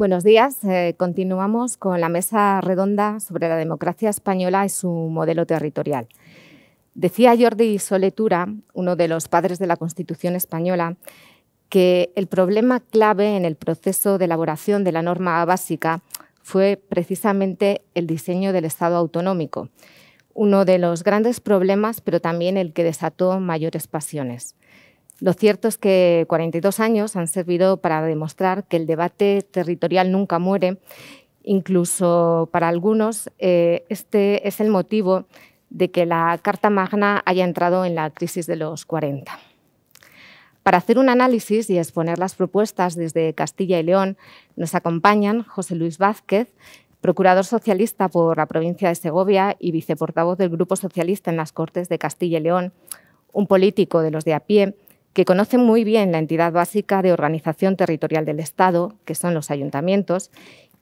Buenos días. Eh, continuamos con la mesa redonda sobre la democracia española y su modelo territorial. Decía Jordi Soletura, uno de los padres de la Constitución española, que el problema clave en el proceso de elaboración de la norma básica fue precisamente el diseño del Estado autonómico, uno de los grandes problemas, pero también el que desató mayores pasiones. Lo cierto es que 42 años han servido para demostrar que el debate territorial nunca muere. Incluso para algunos, eh, este es el motivo de que la Carta Magna haya entrado en la crisis de los 40. Para hacer un análisis y exponer las propuestas desde Castilla y León, nos acompañan José Luis Vázquez, procurador socialista por la provincia de Segovia y viceportavoz del Grupo Socialista en las Cortes de Castilla y León, un político de los de a pie que conoce muy bien la entidad básica de organización territorial del Estado, que son los ayuntamientos.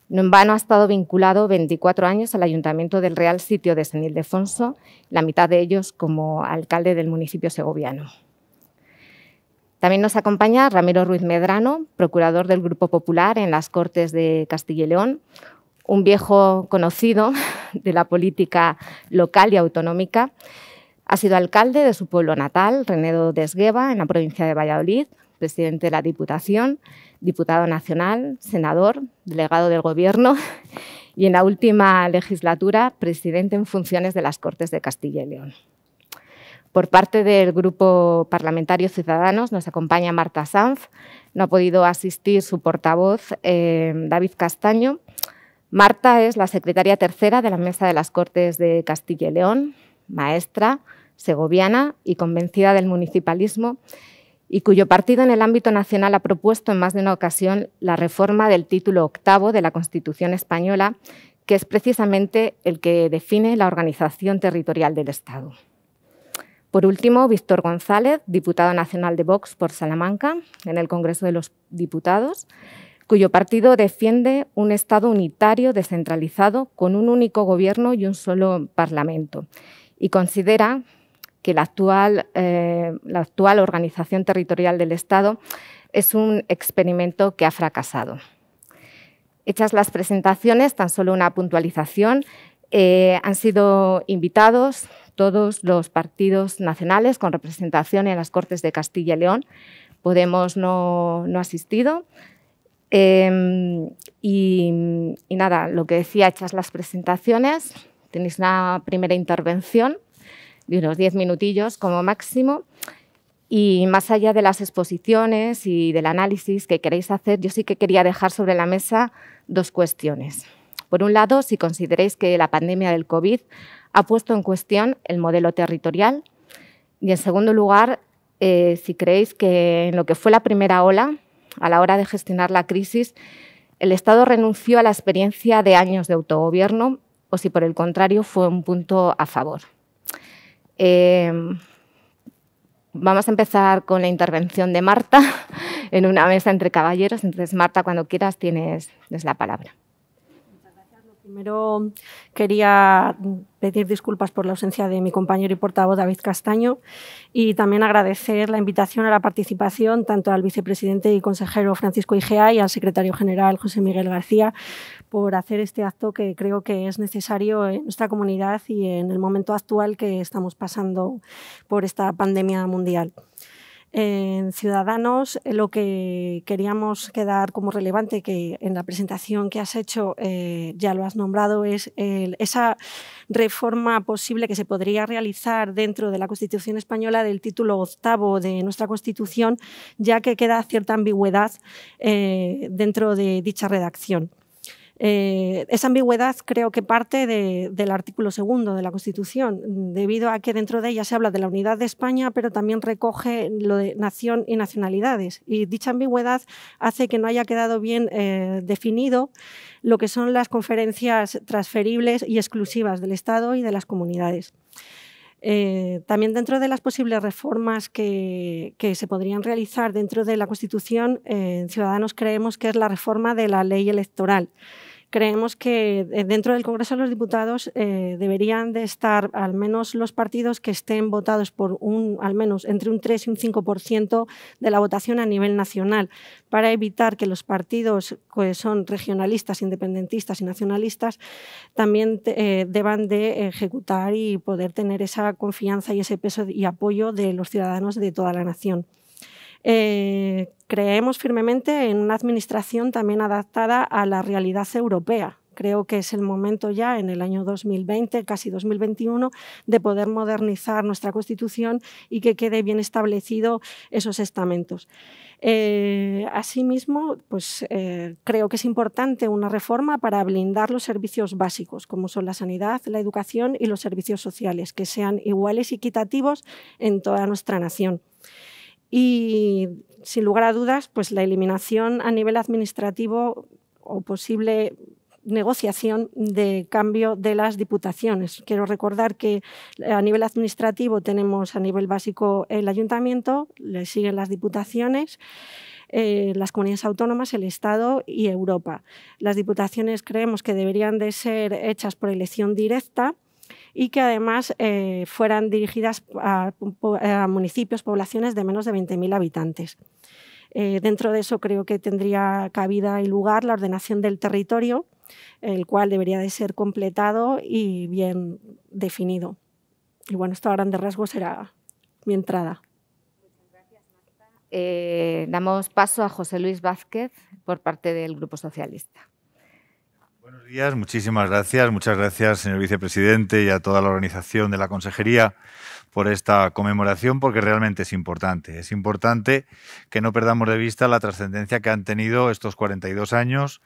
No En vano ha estado vinculado 24 años al Ayuntamiento del Real Sitio de San Ildefonso, la mitad de ellos como alcalde del municipio segoviano. También nos acompaña Ramiro Ruiz Medrano, procurador del Grupo Popular en las Cortes de Castilla y León, un viejo conocido de la política local y autonómica, ha sido alcalde de su pueblo natal, Renedo de Esgueva, en la provincia de Valladolid, presidente de la Diputación, diputado nacional, senador, delegado del Gobierno y en la última legislatura presidente en funciones de las Cortes de Castilla y León. Por parte del Grupo Parlamentario Ciudadanos nos acompaña Marta Sanz, no ha podido asistir su portavoz eh, David Castaño. Marta es la secretaria tercera de la Mesa de las Cortes de Castilla y León, maestra, segoviana y convencida del municipalismo, y cuyo partido en el ámbito nacional ha propuesto en más de una ocasión la reforma del título octavo de la Constitución española, que es precisamente el que define la organización territorial del Estado. Por último, Víctor González, diputado nacional de Vox por Salamanca, en el Congreso de los Diputados, cuyo partido defiende un Estado unitario descentralizado con un único gobierno y un solo Parlamento, y considera que la actual, eh, la actual organización territorial del Estado es un experimento que ha fracasado. Hechas las presentaciones, tan solo una puntualización, eh, han sido invitados todos los partidos nacionales con representación en las Cortes de Castilla y León. Podemos no, no asistido. Em, y, y, nada, lo que decía, hechas las presentaciones, tenéis una primera intervención de unos diez minutillos como máximo. Y más allá de las exposiciones y del análisis que queréis hacer, yo sí que quería dejar sobre la mesa dos cuestiones. Por un lado, si consideréis que la pandemia del COVID ha puesto en cuestión el modelo territorial. Y en segundo lugar, eh, si creéis que en lo que fue la primera ola, a la hora de gestionar la crisis, el Estado renunció a la experiencia de años de autogobierno o si por el contrario fue un punto a favor. Em, vamos a empezar con la intervención de Marta en una mesa entre caballeros. Entonces, Marta, cuando quieras, tienes, la palabra. Primero quería pedir disculpas por la ausencia de mi compañero y portavoz David Castaño y también agradecer la invitación a la participación tanto al vicepresidente y consejero Francisco Igea y al secretario general José Miguel García por hacer este acto que creo que es necesario en nuestra comunidad y en el momento actual que estamos pasando por esta pandemia mundial. En Ciudadanos, eh, lo que queríamos quedar como relevante, que en la presentación que has hecho eh, ya lo has nombrado, es esa reforma posible que se podría realizar dentro de la Constitución española del título octavo de nuestra Constitución, ya que queda cierta ambigüedad eh, dentro de dicha redacción. Eh, esa ambigüedad creo que parte del artículo segundo de la Constitución, debido a que dentro de ella se habla de la unidad de España, pero también recoge lo de nación y nacionalidades. Y dicha ambigüedad hace que no haya quedado bien eh, definido lo que son las conferencias transferibles y exclusivas del Estado y de las comunidades. Eh, también dentro de las posibles reformas que, que, se podrían realizar dentro de la Constitución, Ciudadanos creemos que es la reforma de la ley electoral creemos que eh, dentro del Congreso de los Diputados eh, deberían de estar al menos los partidos que estén votados por un, al menos entre un 3 y un 5% de la votación a nivel nacional, para evitar que los partidos que son regionalistas, independentistas y nacionalistas también eh, deban de ejecutar y poder tener esa confianza y ese peso y apoyo de los ciudadanos de toda la nación. Eh, creemos firmemente en una administración también adaptada a la realidad europea. Creo que es el momento ya, en el año 2020, casi 2021, de poder modernizar nuestra Constitución y que quede bien establecido esos estamentos. Eh, asimismo, pues, eh, creo que es importante una reforma para blindar los servicios básicos, como son la sanidad, la educación y los servicios sociales, que sean iguales y equitativos en toda nuestra nación. Y sin lugar a dudas, pues la eliminación a nivel administrativo o posible negociación de cambio de las diputaciones. Quiero recordar que eh, a nivel administrativo tenemos a nivel básico el ayuntamiento, le siguen las diputaciones. Eh, las comunidades autónomas, el Estado y Europa. Las diputaciones creemos que deberían de ser hechas por elección directa y que además eh, fueran dirigidas a, municipios, poblaciones de menos de 20.000 habitantes. Eh, dentro de eso creo que tendría cabida y lugar la ordenación del territorio, el cual debería de ser completado y bien definido. Y bueno, esto a grandes rasgos será mi entrada. Eh, damos paso a José Luis Vázquez por parte del Grupo Socialista. Buenos días, muchísimas gracias. Muchas gracias, señor vicepresidente, y a toda la organización de la Consejería por esta conmemoración, porque realmente es importante. Es importante que no perdamos de vista la trascendencia que han tenido estos 42 años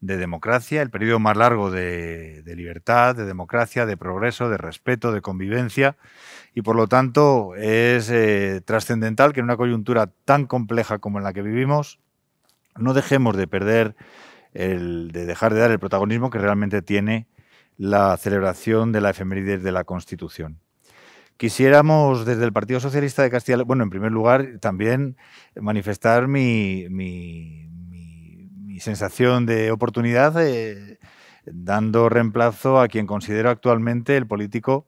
de democracia, el periodo más largo de, libertad, de democracia, de progreso, de respeto, de convivencia, y por lo tanto es eh, trascendental que en una coyuntura tan compleja como en la que vivimos no dejemos de perder el de dejar de dar el protagonismo que realmente tiene la celebración de la efeméride de la Constitución. Quisiéramos desde el Partido Socialista de Castilla, bueno, en primer lugar, también manifestar mi, sensación de oportunidad, eh, dando reemplazo a quien considero actualmente el político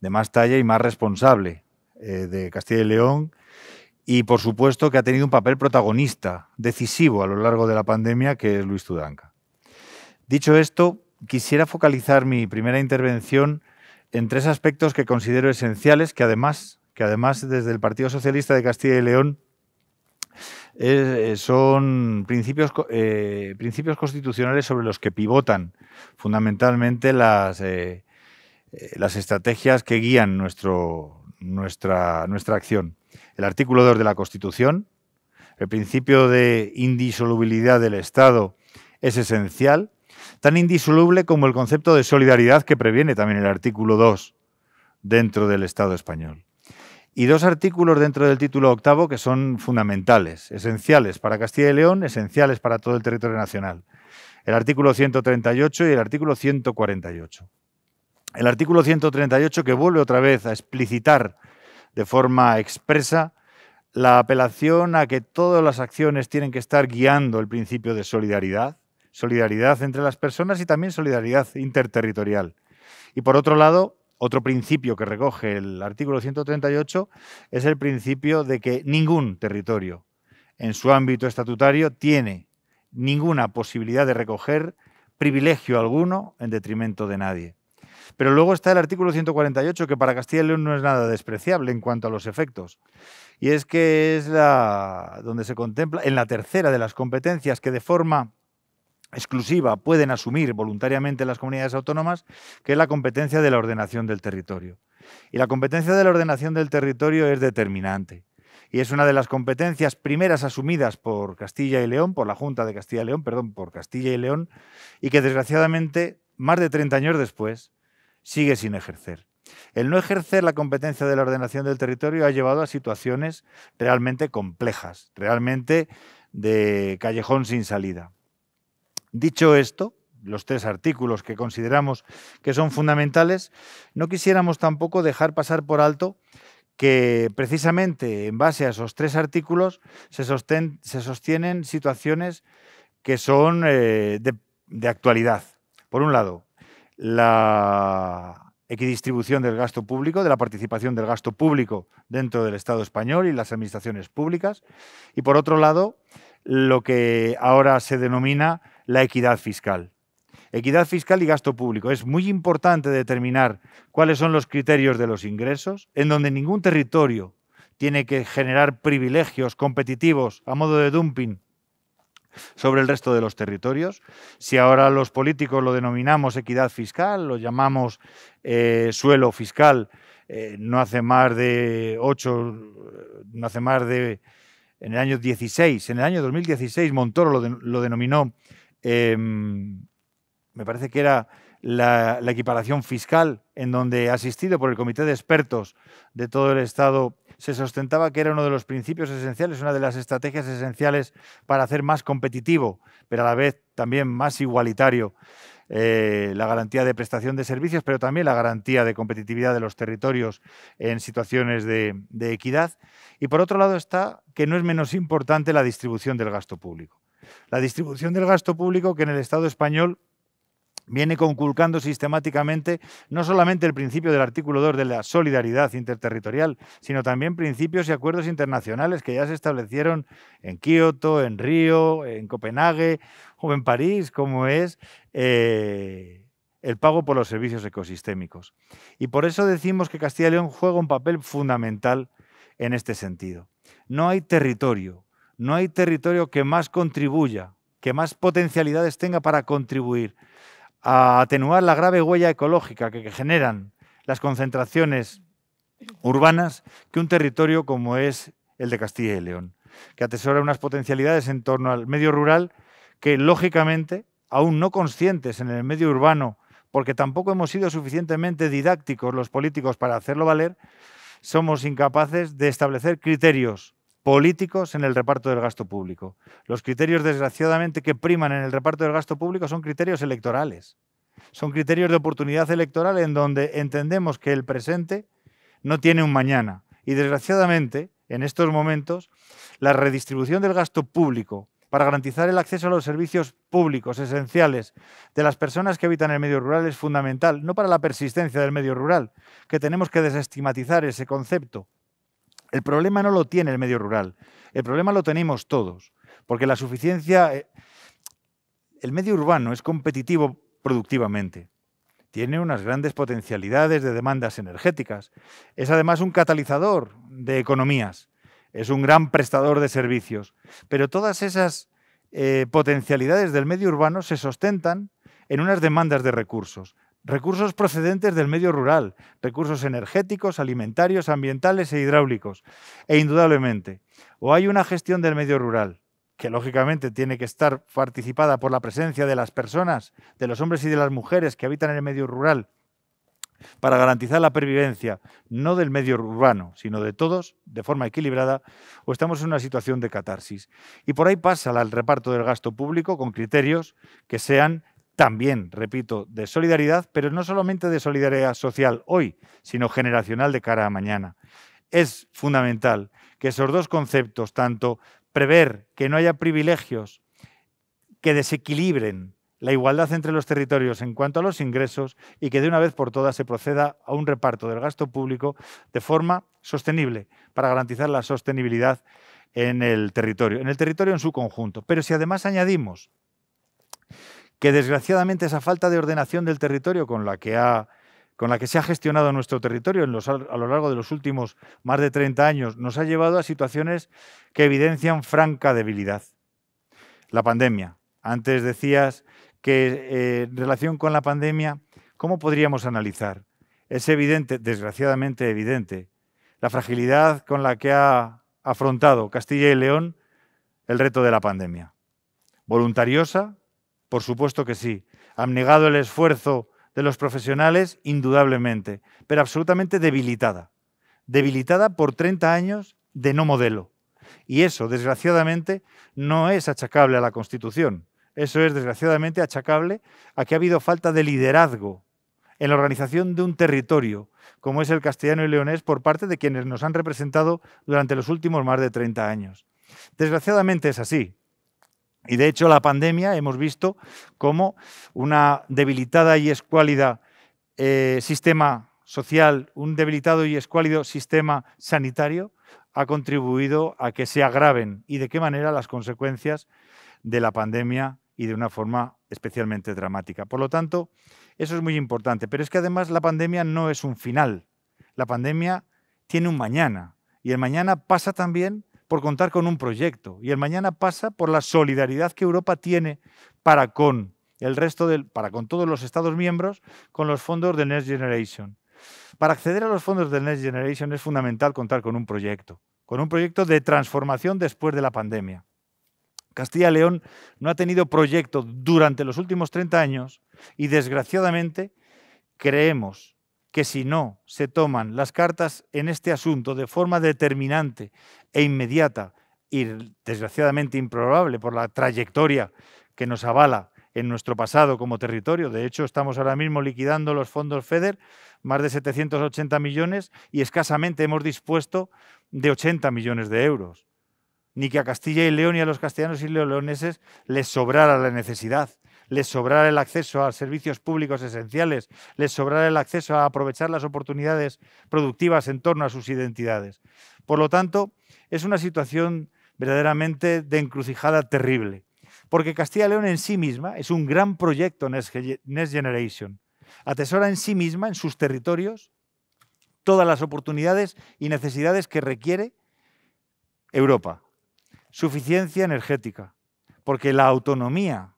de más talla y más responsable eh, de Castilla y León y por supuesto que ha tenido un papel protagonista, decisivo a lo largo de la pandemia, que es Luis Tudanca. Dicho esto, quisiera focalizar mi primera intervención en tres aspectos que considero esenciales, que además, que además desde el Partido Socialista de Castilla y León eh, son principios, eh, principios, constitucionales sobre los que pivotan fundamentalmente las, eh, las estrategias que guían nuestro, nuestra, nuestra acción el artículo 2 de la Constitución. El principio de indisolubilidad del Estado es esencial, tan indisoluble como el concepto de solidaridad que previene también el artículo 2 dentro del Estado español. Y dos artículos dentro del título octavo que son fundamentales, esenciales para Castilla y León, esenciales para todo el territorio nacional. El artículo 138 y el artículo 148. El artículo 138 que vuelve otra vez a explicitar de forma expresa la apelación a que todas las acciones tienen que estar guiando el principio de solidaridad, solidaridad entre las personas y también solidaridad interterritorial. Y por otro lado, otro principio que recoge el artículo 138 es el principio de que ningún territorio en su ámbito estatutario tiene ninguna posibilidad de recoger privilegio alguno en detrimento de nadie. Pero luego está el artículo 148, que para Castilla y León no es nada despreciable en cuanto a los efectos. Y es que es la, donde se contempla, en la tercera de las competencias que de forma exclusiva pueden asumir voluntariamente las comunidades autónomas, que es la competencia de la ordenación del territorio. Y la competencia de la ordenación del territorio es determinante y es una de las competencias primeras asumidas por Castilla y León, por la Junta de Castilla y León, perdón, por Castilla y León, y que desgraciadamente, más de 30 años después, sigue sin ejercer. El no ejercer la competencia de la ordenación del territorio ha llevado a situaciones realmente complejas, realmente de callejón sin salida. Dicho esto, los tres artículos que consideramos que son fundamentales, no quisiéramos tampoco dejar pasar por alto que precisamente en base a esos tres artículos se, sostienen situaciones que son eh, de actualidad. Por un lado, la equidistribución del gasto público, de la participación del gasto público dentro del Estado español y las administraciones públicas. Y por otro lado, lo que ahora se denomina la equidad fiscal. Equidad fiscal y gasto público. Es muy importante determinar cuáles son los criterios de los ingresos, en donde ningún territorio tiene que generar privilegios competitivos a modo de dumping sobre el resto de los territorios. Si ahora los políticos lo denominamos equidad fiscal, lo llamamos eh, suelo fiscal, eh, no hace más de ocho, no hace más de, en el año 16, en el año 2016 Montoro lo, denominó, em, me parece que era la, la, equiparación fiscal, en donde asistido por el comité de expertos de todo el Estado se sustentaba que era uno de los principios esenciales, una de las estrategias esenciales para hacer más competitivo, pero a la vez también más igualitario eh, la garantía de prestación de servicios, pero también la garantía de competitividad de los territorios en situaciones de equidad. Y por otro lado está que no es menos importante la distribución del gasto público. La distribución del gasto público que en el Estado español viene conculcando sistemáticamente no solamente el principio del artículo 2 de la solidaridad interterritorial, sino también principios y acuerdos internacionales que ya se establecieron en Kioto, en Río, en Copenhague o en París, como es eh, el pago por los servicios ecosistémicos. Y por eso decimos que Castilla y León juega un papel fundamental en este sentido. No hay territorio, no hay territorio que más contribuya, que más potencialidades tenga para contribuir a atenuar la grave huella ecológica que generan las concentraciones urbanas que un territorio como es el de Castilla y León, que atesora unas potencialidades en torno al medio rural que, lógicamente, aún no conscientes en el medio urbano, porque tampoco hemos sido suficientemente didácticos los políticos para hacerlo valer, somos incapaces de establecer criterios políticos en el reparto del gasto público. Los criterios, desgraciadamente, que priman en el reparto del gasto público son criterios electorales. Son criterios de oportunidad electoral en donde entendemos que el presente no tiene un mañana. Y desgraciadamente, en estos momentos, la redistribución del gasto público para garantizar el acceso a los servicios públicos esenciales de las personas que habitan el medio rural es fundamental, no para la persistencia del medio rural, que tenemos que desestimatizar ese concepto, el problema no lo tiene el medio rural, el problema lo tenemos todos, porque la suficiencia, eh, el medio urbano es competitivo productivamente, tiene unas grandes potencialidades de demandas energéticas, es además un catalizador de economías, es un gran prestador de servicios, pero todas esas eh, potencialidades del medio urbano se sustentan en unas demandas de recursos, recursos procedentes del medio rural, recursos energéticos, alimentarios, ambientales e hidráulicos. E indudablemente, o hay una gestión del medio rural, que lógicamente tiene que estar participada por la presencia de las personas, de los hombres y de las mujeres que habitan en el medio rural, para garantizar la pervivencia, no del medio urbano, sino de todos, de forma equilibrada, o estamos en una situación de catarsis. Y por ahí pasa el reparto del gasto público con criterios que sean también, repito, de solidaridad, pero no solamente de solidaridad social hoy, sino generacional de cara a mañana. Es fundamental que esos dos conceptos, tanto prever que no haya privilegios que desequilibren la igualdad entre los territorios en cuanto a los ingresos y que de una vez por todas se proceda a un reparto del gasto público de forma sostenible para garantizar la sostenibilidad en el territorio, en el territorio en su conjunto. Pero si además añadimos que desgraciadamente esa falta de ordenación del territorio con la que, ha, con la que se ha gestionado nuestro territorio en los, a lo largo de los últimos más de 30 años nos ha llevado a situaciones que evidencian franca debilidad. La pandemia. Antes decías que eh, en relación con la pandemia, ¿cómo podríamos analizar? Es evidente, desgraciadamente evidente, la fragilidad con la que ha afrontado Castilla y León el reto de la pandemia. Voluntariosa, por supuesto que sí. Abnegado el esfuerzo de los profesionales, indudablemente, pero absolutamente debilitada. Debilitada por 30 años de no modelo. Y eso, desgraciadamente, no es achacable a la Constitución. Eso es, desgraciadamente, achacable a que ha habido falta de liderazgo en la organización de un territorio, como es el castellano y leonés, por parte de quienes nos han representado durante los últimos más de 30 años. Desgraciadamente es así. Y de hecho la pandemia hemos visto cómo una debilitada y escuálida eh, sistema social, un debilitado y escuálido sistema sanitario ha contribuido a que se agraven y de qué manera las consecuencias de la pandemia y de una forma especialmente dramática. Por lo tanto, eso es muy importante. Pero es que además la pandemia no es un final. La pandemia tiene un mañana y el mañana pasa también por contar con un proyecto y el mañana pasa por la solidaridad que Europa tiene para con el resto del, para con todos los Estados miembros con los fondos de Next Generation. Para acceder a los fondos del Next Generation es fundamental contar con un proyecto, con un proyecto de transformación después de la pandemia. Castilla y León no ha tenido proyecto durante los últimos 30 años y desgraciadamente creemos que si no se toman las cartas en este asunto de forma determinante e inmediata y desgraciadamente improbable por la trayectoria que nos avala en nuestro pasado como territorio. De hecho, estamos ahora mismo liquidando los fondos FEDER, más de 780 millones, y escasamente hemos dispuesto de 80 millones de euros. Ni que a Castilla y León y a los castellanos y leoneses les sobrara la necesidad les sobrara el acceso a servicios públicos esenciales, les sobrará el acceso a aprovechar las oportunidades productivas en torno a sus identidades. Por lo tanto, es una situación verdaderamente de encrucijada terrible, porque Castilla y León en sí misma es un gran proyecto Next Generation. Atesora en sí misma, en sus territorios, todas las oportunidades y necesidades que requiere Europa. Suficiencia energética, porque la autonomía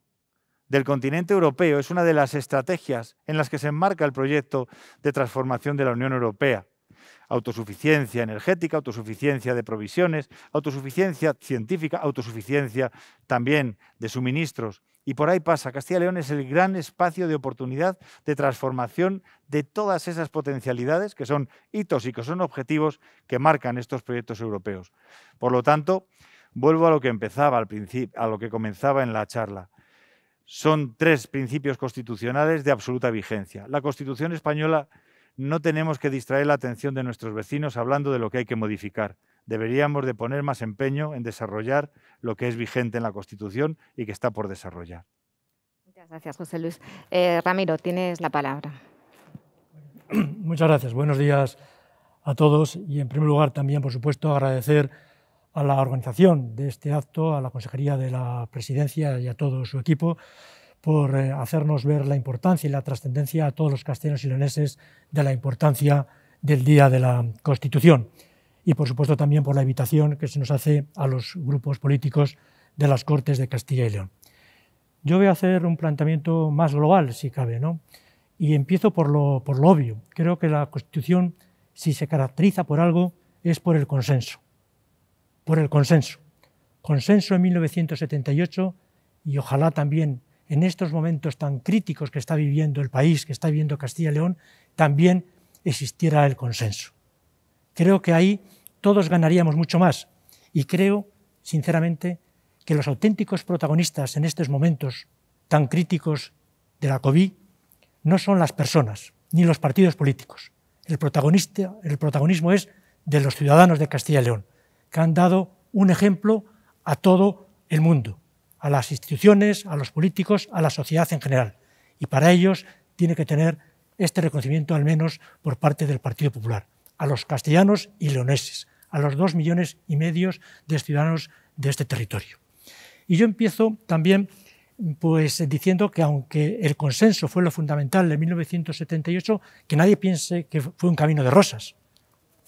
del continente europeo es una de las estrategias en las que se enmarca el proyecto de transformación de la Unión Europea. Autosuficiencia energética, autosuficiencia de provisiones, autosuficiencia científica, autosuficiencia también de suministros. Y por ahí pasa, Castilla y León es el gran espacio de oportunidad de transformación de todas esas potencialidades que son hitos y que son objetivos que marcan estos proyectos europeos. Por lo tanto, vuelvo a lo que empezaba al principio, a lo que comenzaba en la charla son tres principios constitucionales de absoluta vigencia. La Constitución española no tenemos que distraer la atención de nuestros vecinos hablando de lo que hay que modificar. Deberíamos de poner más empeño en desarrollar lo que es vigente en la Constitución y que está por desarrollar. Muchas gracias, José Luis. Eh, Ramiro, tienes la palabra. Muchas gracias. Buenos días a todos y en primer lugar también, por supuesto, agradecer a la organización de este acto, a la Consejería de la Presidencia y a todo su equipo por eh, hacernos ver la importancia y la trascendencia a todos los castellanos y leoneses de la importancia del Día de la Constitución y por supuesto también por la invitación que se nos hace a los grupos políticos de las Cortes de Castilla y León. Yo voy a hacer un planteamiento más global, si cabe, ¿no? y empiezo por lo, por lo obvio. Creo que la Constitución, si se caracteriza por algo, es por el consenso por el consenso. Consenso en 1978 y ojalá también en estos momentos tan críticos que está viviendo el país, que está viviendo Castilla y León, también existiera el consenso. Creo que ahí todos ganaríamos mucho más y creo, sinceramente, que los auténticos protagonistas en estos momentos tan críticos de la COVID no son las personas ni los partidos políticos. El, el protagonismo es de los ciudadanos de Castilla y León que han dado un ejemplo a todo el mundo, a las instituciones, a los políticos, a la sociedad en general. Y para ellos tiene que tener este reconocimiento al menos por parte del Partido Popular, a los castellanos y leoneses, a los dos millones y medio de ciudadanos de este territorio. Y yo empiezo también pues diciendo que aunque el consenso fue lo fundamental de 1978, que nadie piense que fue un camino de rosas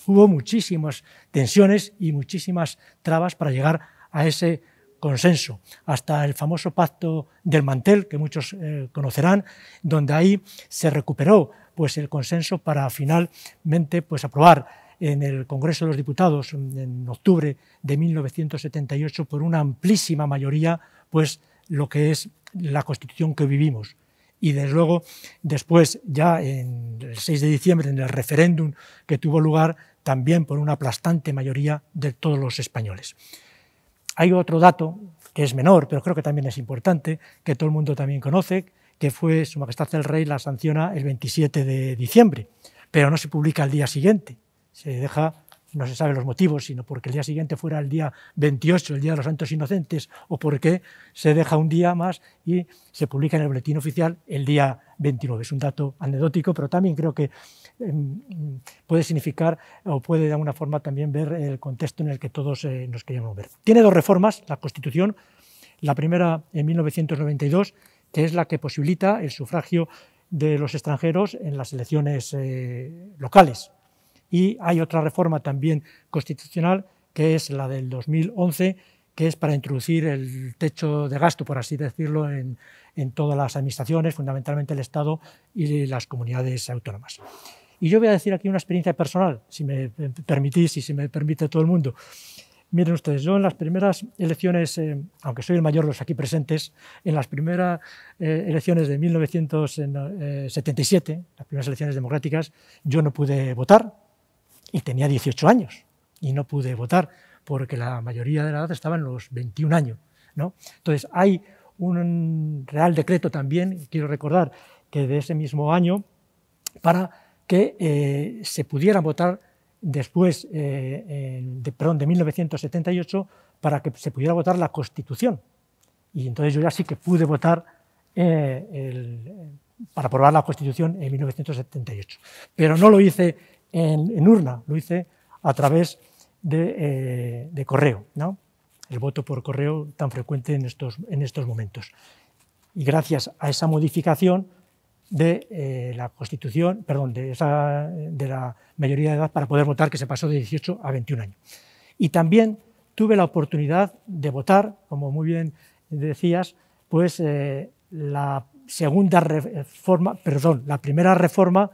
hubo muchísimas tensiones y muchísimas trabas para llegar a ese consenso, hasta el famoso pacto del mantel, que muchos eh, conocerán, donde ahí se recuperó pues, el consenso para finalmente pues, aprobar en el Congreso de los Diputados mm, en octubre de 1978 por una amplísima mayoría pues, lo que es la Constitución que vivimos y desde luego después ya en el 6 de diciembre en el referéndum que tuvo lugar también por una aplastante mayoría de todos los españoles. Hay otro dato que es menor, pero creo que también es importante, que todo el mundo también conoce, que fue Su Majestad el Rey la sanciona el 27 de diciembre, pero no se publica el día siguiente, se deja no se sabe los motivos, sino porque el día siguiente fuera el día 28, el Día de los Santos Inocentes, o porque se deja un día más y se publica en el boletín oficial el día 29. Es un dato anecdótico, pero también creo que puede significar o puede de alguna forma también ver el contexto en el que todos eh, nos queríamos ver. Tiene dos reformas la Constitución, la primera en 1992, que es la que posibilita el sufragio de los extranjeros en las elecciones eh, locales. Y hay otra reforma también constitucional, que es la del 2011, que es para introducir el techo de gasto, por así decirlo, en, en todas las administraciones, fundamentalmente el Estado y las comunidades autónomas. Y yo voy a decir aquí una experiencia personal, si me permitís y si me permite todo el mundo. Miren ustedes, yo en las primeras elecciones, eh, aunque soy el mayor de los aquí presentes, en las primeras eh, elecciones de 1977, las primeras elecciones democráticas, yo no pude votar y tenía 18 años y no pude votar porque la mayoría de la edad estaba en los 21 años. ¿no? Entonces, hay un real decreto también, quiero recordar, que de ese mismo año para que eh, se pudiera votar después, eh, de, perdón, de 1978, para que se pudiera votar la Constitución. Y entonces yo ya sí que pude votar eh, para aprobar la Constitución en 1978. Pero no lo hice en, urna, lo hice a través de, correo. ¿no? el voto por correo tan frecuente en estos, en estos momentos. Y gracias a esa modificación, de eh, la Constitución, perdón, de, la mayoría de edad para poder votar, que se pasó de 18 a 21 años. Y también tuve la oportunidad de votar, como muy bien decías, pues eh, la segunda reforma, perdón, la primera reforma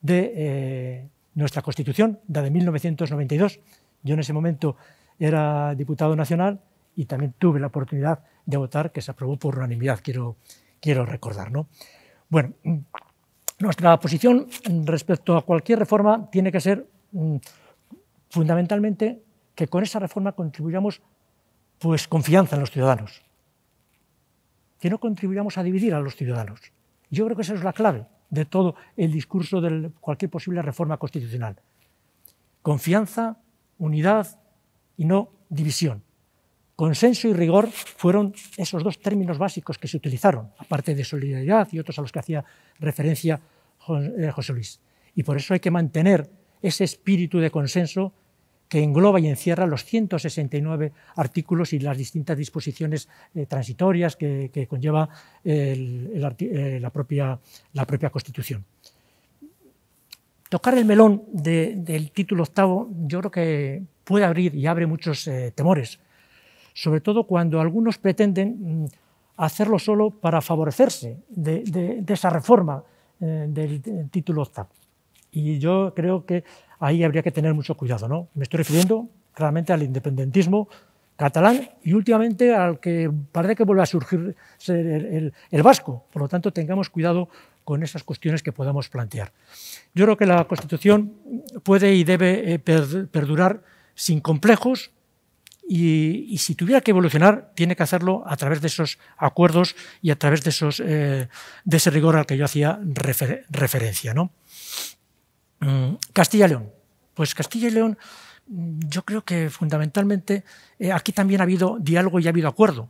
de eh, nuestra Constitución, la de 1992. Yo en ese momento era diputado nacional y también tuve la oportunidad de votar, que se aprobó por unanimidad, quiero, quiero recordar. ¿no? Bueno, nuestra posición respecto a cualquier reforma tiene que ser mm, fundamentalmente que con esa reforma contribuyamos pues confianza en los ciudadanos, que no contribuyamos a dividir a los ciudadanos. Yo creo que esa es la clave de todo el discurso de cualquier posible reforma constitucional. Confianza, unidad y no división. Consenso y rigor fueron esos dos términos básicos que se utilizaron, aparte de solidaridad y otros a los que hacía referencia eh, José Luis. Y por eso hay que mantener ese espíritu de consenso que engloba y encierra los 169 artículos y las distintas disposiciones eh, transitorias que, conlleva eh, la, propia, Constitución. Tocar el melón del título octavo yo creo que puede abrir y abre muchos temores sobre todo cuando algunos pretenden mm, hacerlo solo para favorecerse de, esa reforma eh, del título octavo. Y yo creo que ahí habría que tener mucho cuidado. ¿no? Me estoy refiriendo claramente al independentismo catalán y últimamente al que parece que vuelve a surgir el vasco. Por lo tanto, tengamos cuidado con esas cuestiones que podamos plantear. Yo creo que la Constitución puede y debe eh, perdurar sin complejos, y, si tuviera que evolucionar, tiene que hacerlo a través de esos acuerdos y a través de, eh, ese rigor al que yo hacía referencia. Mm, Castilla y León. Pues Castilla y León, mm, yo creo que fundamentalmente eh, aquí también ha habido diálogo y ha habido acuerdo.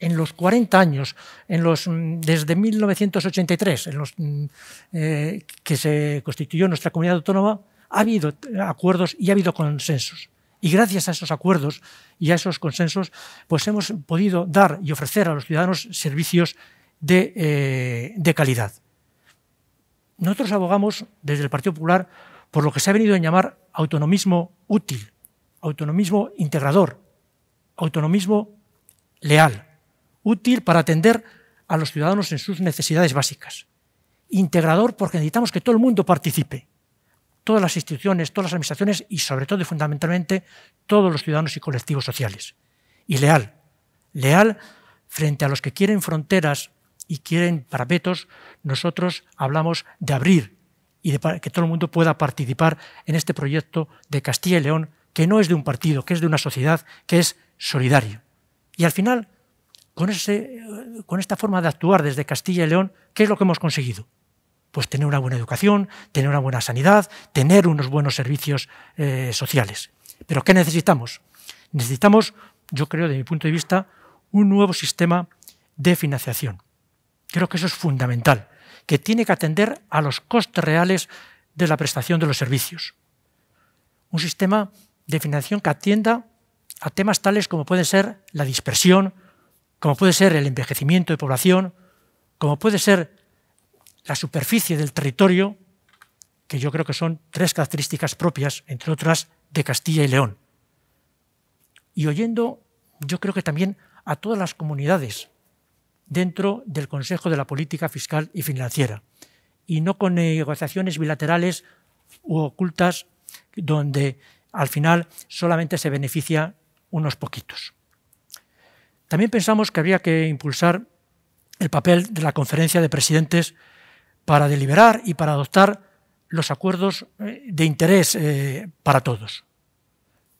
En los 40 años, desde 1983, en los, mm, eh, que se constituyó nuestra comunidad autónoma, ha habido acuerdos y ha habido consensos. Y gracias a esos acuerdos y a esos consensos, pues hemos podido dar y ofrecer a los ciudadanos servicios de, eh, de calidad. Nosotros abogamos desde el Partido Popular por lo que se ha venido a llamar autonomismo útil, autonomismo integrador, autonomismo leal, útil para atender a los ciudadanos en sus necesidades básicas, integrador porque necesitamos que todo el mundo participe, todas las instituciones, todas las administraciones y sobre todo y fundamentalmente todos los ciudadanos y colectivos sociales. Y leal, leal frente a los que quieren fronteras y quieren parapetos, nosotros hablamos de abrir y de que todo el mundo pueda participar en este proyecto de Castilla y León, que no es de un partido, que es de una sociedad, que es solidario. Y al final, con, con esta forma de actuar desde Castilla y León, ¿qué es lo que hemos conseguido? pues tener una buena educación, tener una buena sanidad, tener unos buenos servicios eh, sociales. Pero ¿qué necesitamos? Necesitamos, yo creo, de mi punto de vista, un nuevo sistema de financiación. Creo que eso es fundamental, que tiene que atender a los costes reales de la prestación de los servicios. Un sistema de financiación que atienda a temas tales como puede ser la dispersión, como puede ser el envejecimiento de población, como puede ser la superficie del territorio, que yo creo que son tres características propias, entre otras, de Castilla y León. Y oyendo, yo creo que también a todas las comunidades dentro del Consejo de la Política Fiscal y Financiera, y no con negociaciones bilaterales u ocultas donde al final solamente se beneficia unos poquitos. También pensamos que habría que impulsar el papel de la Conferencia de Presidentes para deliberar y para adoptar los acuerdos eh, de interés eh, para todos,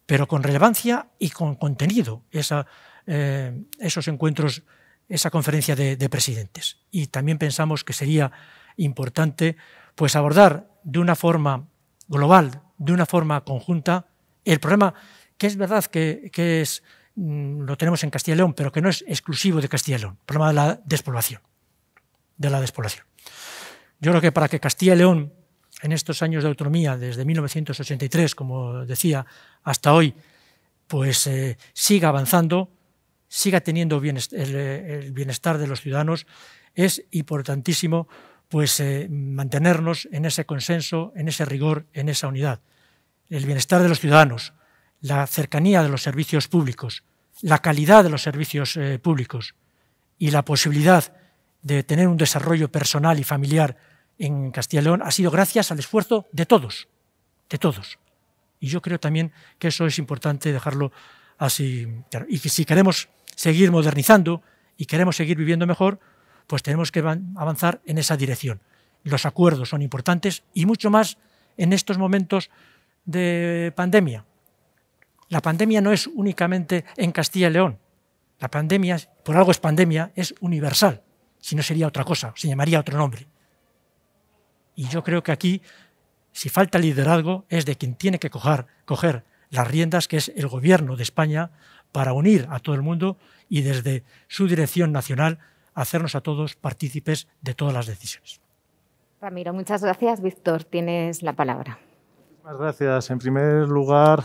pero con relevancia y con contenido eh, esos encuentros, esa conferencia de, presidentes. Y también pensamos que sería importante pues, abordar de una forma global, de una forma conjunta, el problema que es verdad que, es, mm, lo tenemos en Castilla y León, pero que no es exclusivo de Castilla y León, el problema de la De la despoblación. Yo creo que para que Castilla y León, en estos años de autonomía, desde 1983, como decía, hasta hoy, pues eh, siga avanzando, siga teniendo el, bienestar de los ciudadanos, es importantísimo pues eh, mantenernos en ese consenso, en ese rigor, en esa unidad. El bienestar de los ciudadanos, la cercanía de los servicios públicos, la calidad de los servicios eh, públicos y la posibilidad de tener un desarrollo personal y familiar en Castilla y León ha sido gracias al esfuerzo de todos, de todos. Y yo creo también que eso es importante dejarlo así. Y que si queremos seguir modernizando y queremos seguir viviendo mejor, pues tenemos que avanzar en esa dirección. Los acuerdos son importantes y mucho más en estos momentos de pandemia. La pandemia no es únicamente en Castilla y León. La pandemia, por algo es pandemia, es universal. Si no sería otra cosa, se llamaría otro nombre. Y yo creo que aquí, si falta liderazgo, es de quien tiene que coger, las riendas, que es el gobierno de España, para unir a todo el mundo y desde su dirección nacional hacernos a todos partícipes de todas las decisiones. Ramiro, muchas gracias. Víctor, tienes la palabra. Muchas gracias. En primer lugar,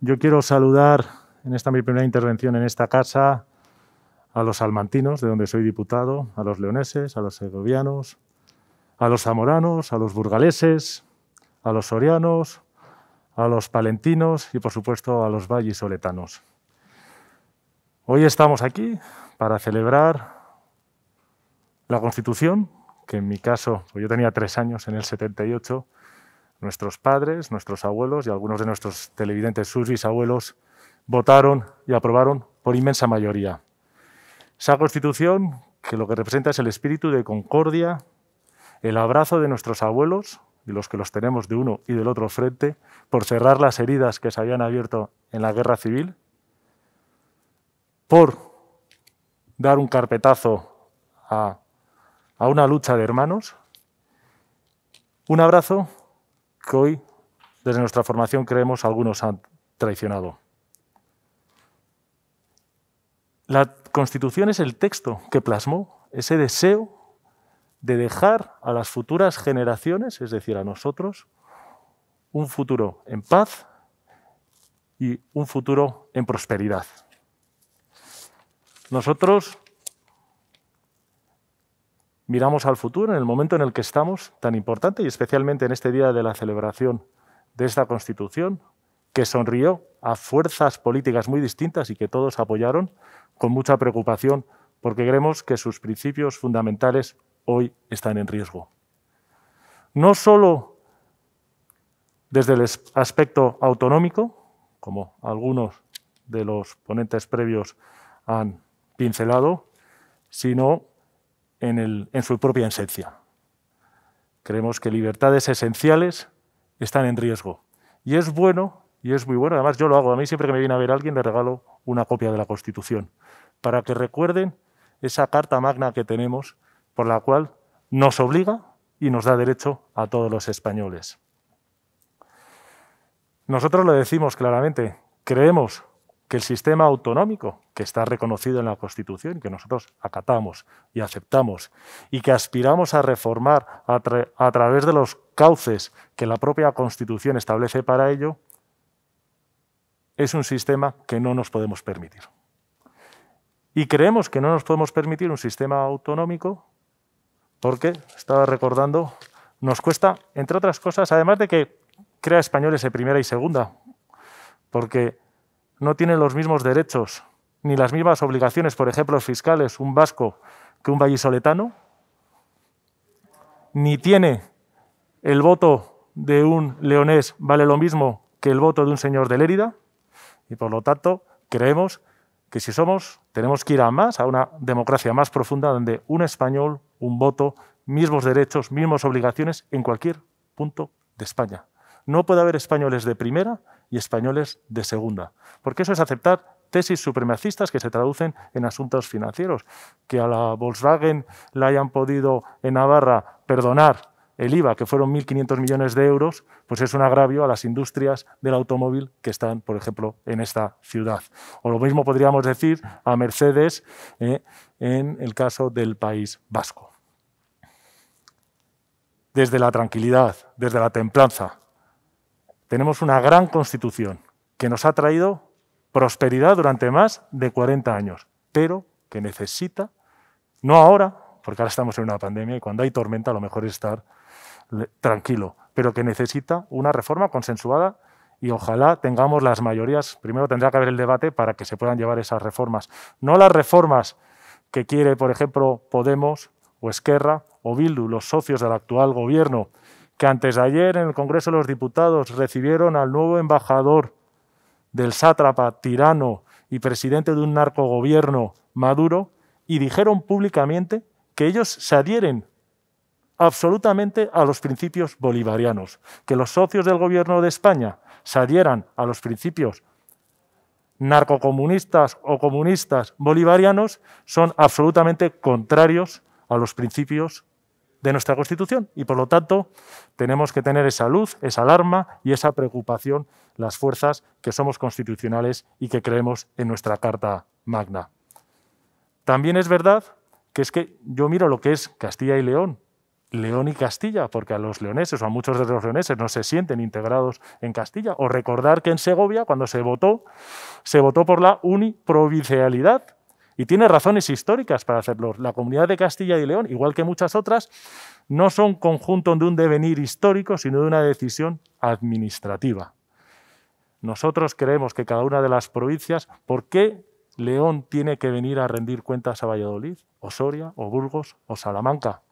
yo quiero saludar en esta mi primera intervención en esta casa a los almantinos, de donde soy diputado, a los leoneses, a los segovianos, a los zamoranos, a los burgaleses, a los sorianos, a los palentinos y por supuesto a los vallisoletanos. Hoy estamos aquí para celebrar la Constitución, que en mi caso, pues yo tenía tres años en el 78, nuestros padres, nuestros abuelos y algunos de nuestros televidentes sus bisabuelos votaron y aprobaron por inmensa mayoría. Esa Constitución que lo que representa es el espíritu de concordia, el abrazo de nuestros abuelos, de los que los tenemos de uno y del otro frente, por cerrar las heridas que se habían abierto en la guerra civil, por dar un carpetazo a, a una lucha de hermanos, un abrazo que hoy desde nuestra formación creemos algunos han traicionado. La Constitución es el texto que plasmó ese deseo de dejar a las futuras generaciones, es decir, a nosotros, un futuro en paz y un futuro en prosperidad. Nosotros miramos al futuro en el momento en el que estamos, tan importante, y especialmente en este día de la celebración de esta Constitución, que sonrió a fuerzas políticas muy distintas y que todos apoyaron con mucha preocupación, porque creemos que sus principios fundamentales hoy están en riesgo. No solo desde el aspecto autonómico, como algunos de los ponentes previos han pincelado, sino en, en su propia esencia. Creemos que libertades esenciales están en riesgo. Y es bueno, y es muy bueno, además yo lo hago, a mí siempre que me viene a ver alguien le regalo una copia de la Constitución, para que recuerden esa Carta Magna que tenemos por la cual nos obliga y nos da derecho a todos los españoles. Nosotros lo decimos claramente, creemos que el sistema autonómico, que está reconocido en la Constitución, que nosotros acatamos y aceptamos, y que aspiramos a reformar a, través de los cauces que la propia Constitución establece para ello, es un sistema que no nos podemos permitir. Y creemos que no nos podemos permitir un sistema autonómico porque, estaba recordando, nos cuesta, entre otras cosas, además de que crea españoles de primera y segunda, porque no tienen los mismos derechos ni las mismas obligaciones, por ejemplo, fiscales, un vasco que un vallisoletano, ni tiene el voto de un leonés vale lo mismo que el voto de un señor de Lérida, y por lo tanto creemos que si somos, tenemos que ir a más, a una democracia más profunda donde un español un voto, mismos derechos, mismas obligaciones en cualquier punto de España. No puede haber españoles de primera y españoles de segunda, porque eso es aceptar tesis supremacistas que se traducen en asuntos financieros. Que a la Volkswagen la hayan podido en Navarra perdonar el IVA, que fueron 1.500 millones de euros, pues es un agravio a las industrias del automóvil que están, por ejemplo, en esta ciudad. O lo mismo podríamos decir a Mercedes eh, en el caso del País Vasco desde la tranquilidad, desde la templanza. Tenemos una gran constitución que nos ha traído prosperidad durante más de 40 años, pero que necesita, no ahora, porque ahora estamos en una pandemia y cuando hay tormenta lo mejor es estar tranquilo, pero que necesita una reforma consensuada y ojalá tengamos las mayorías. Primero tendrá que haber el debate para que se puedan llevar esas reformas. No las reformas que quiere, por ejemplo, Podemos o Esquerra o los socios del actual gobierno, que antes de ayer en el Congreso de los Diputados recibieron al nuevo embajador del sátrapa, tirano y presidente de un narcogobierno, Maduro, y dijeron públicamente que ellos se adhieren absolutamente a los principios bolivarianos, que los socios del gobierno de España se adhieran a los principios narcocomunistas o comunistas bolivarianos son absolutamente contrarios a los principios de nuestra Constitución y por lo tanto tenemos que tener esa luz, esa alarma y esa preocupación las fuerzas que somos constitucionales y que creemos en nuestra Carta Magna. También es verdad que es que yo miro lo que es Castilla y León, León y Castilla, porque a los leoneses o a muchos de los leoneses no se sienten integrados en Castilla. O recordar que en Segovia, cuando se votó, se votó por la uniprovincialidad, y tiene razones históricas para hacerlo. La comunidad de Castilla y León, igual que muchas otras, no son conjunto de un devenir histórico, sino de una decisión administrativa. Nosotros creemos que cada una de las provincias, ¿por qué León tiene que venir a rendir cuentas a Valladolid, o Soria, o Burgos, o Salamanca?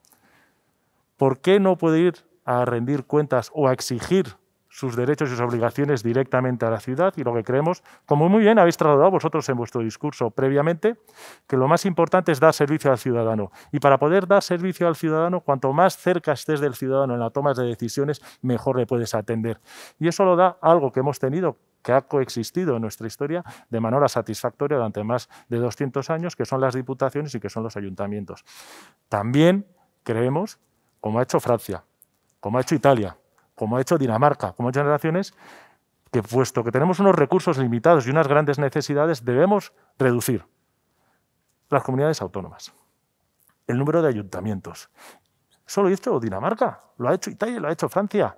¿Por qué no puede ir a rendir cuentas o a exigir sus derechos y sus obligaciones directamente a la ciudad y lo que creemos, como muy bien habéis trasladado vosotros en vuestro discurso previamente, que lo más importante es dar servicio al ciudadano. Y para poder dar servicio al ciudadano, cuanto más cerca estés del ciudadano en la toma de decisiones, mejor le puedes atender. Y eso lo da algo que hemos tenido que ha coexistido en nuestra historia de manera satisfactoria durante más de 200 años, que son las diputaciones y que son los ayuntamientos. También creemos, como ha hecho Francia, como ha hecho Italia, como ha hecho Dinamarca, como ha hecho generaciones, que puesto que tenemos unos recursos limitados y unas grandes necesidades, debemos reducir las comunidades autónomas, el número de ayuntamientos. Solo hecho Dinamarca, lo ha hecho Italia, lo ha hecho Francia.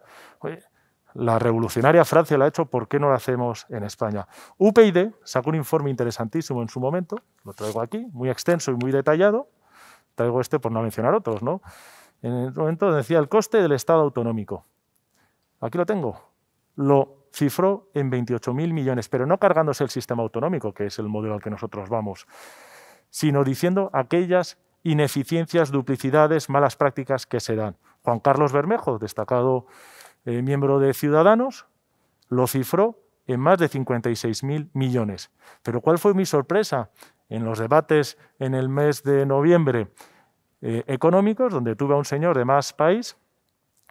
la revolucionaria Francia lo ha hecho, ¿por qué no lo hacemos en España? UPyD sacó un informe interesantísimo en su momento, lo traigo aquí, muy extenso y muy detallado. Traigo este por no mencionar otros, ¿no? En el momento decía el coste del Estado autonómico. Aquí lo tengo. Lo cifró en 28.000 millones, pero no cargándose el sistema autonómico, que es el modelo al que nosotros vamos, sino diciendo aquellas ineficiencias, duplicidades, malas prácticas que se dan. Juan Carlos Bermejo, destacado eh, miembro de Ciudadanos, lo cifró en más de 56.000 millones. Pero ¿cuál fue mi sorpresa? En los debates en el mes de noviembre eh, económicos, donde tuve a un señor de más país,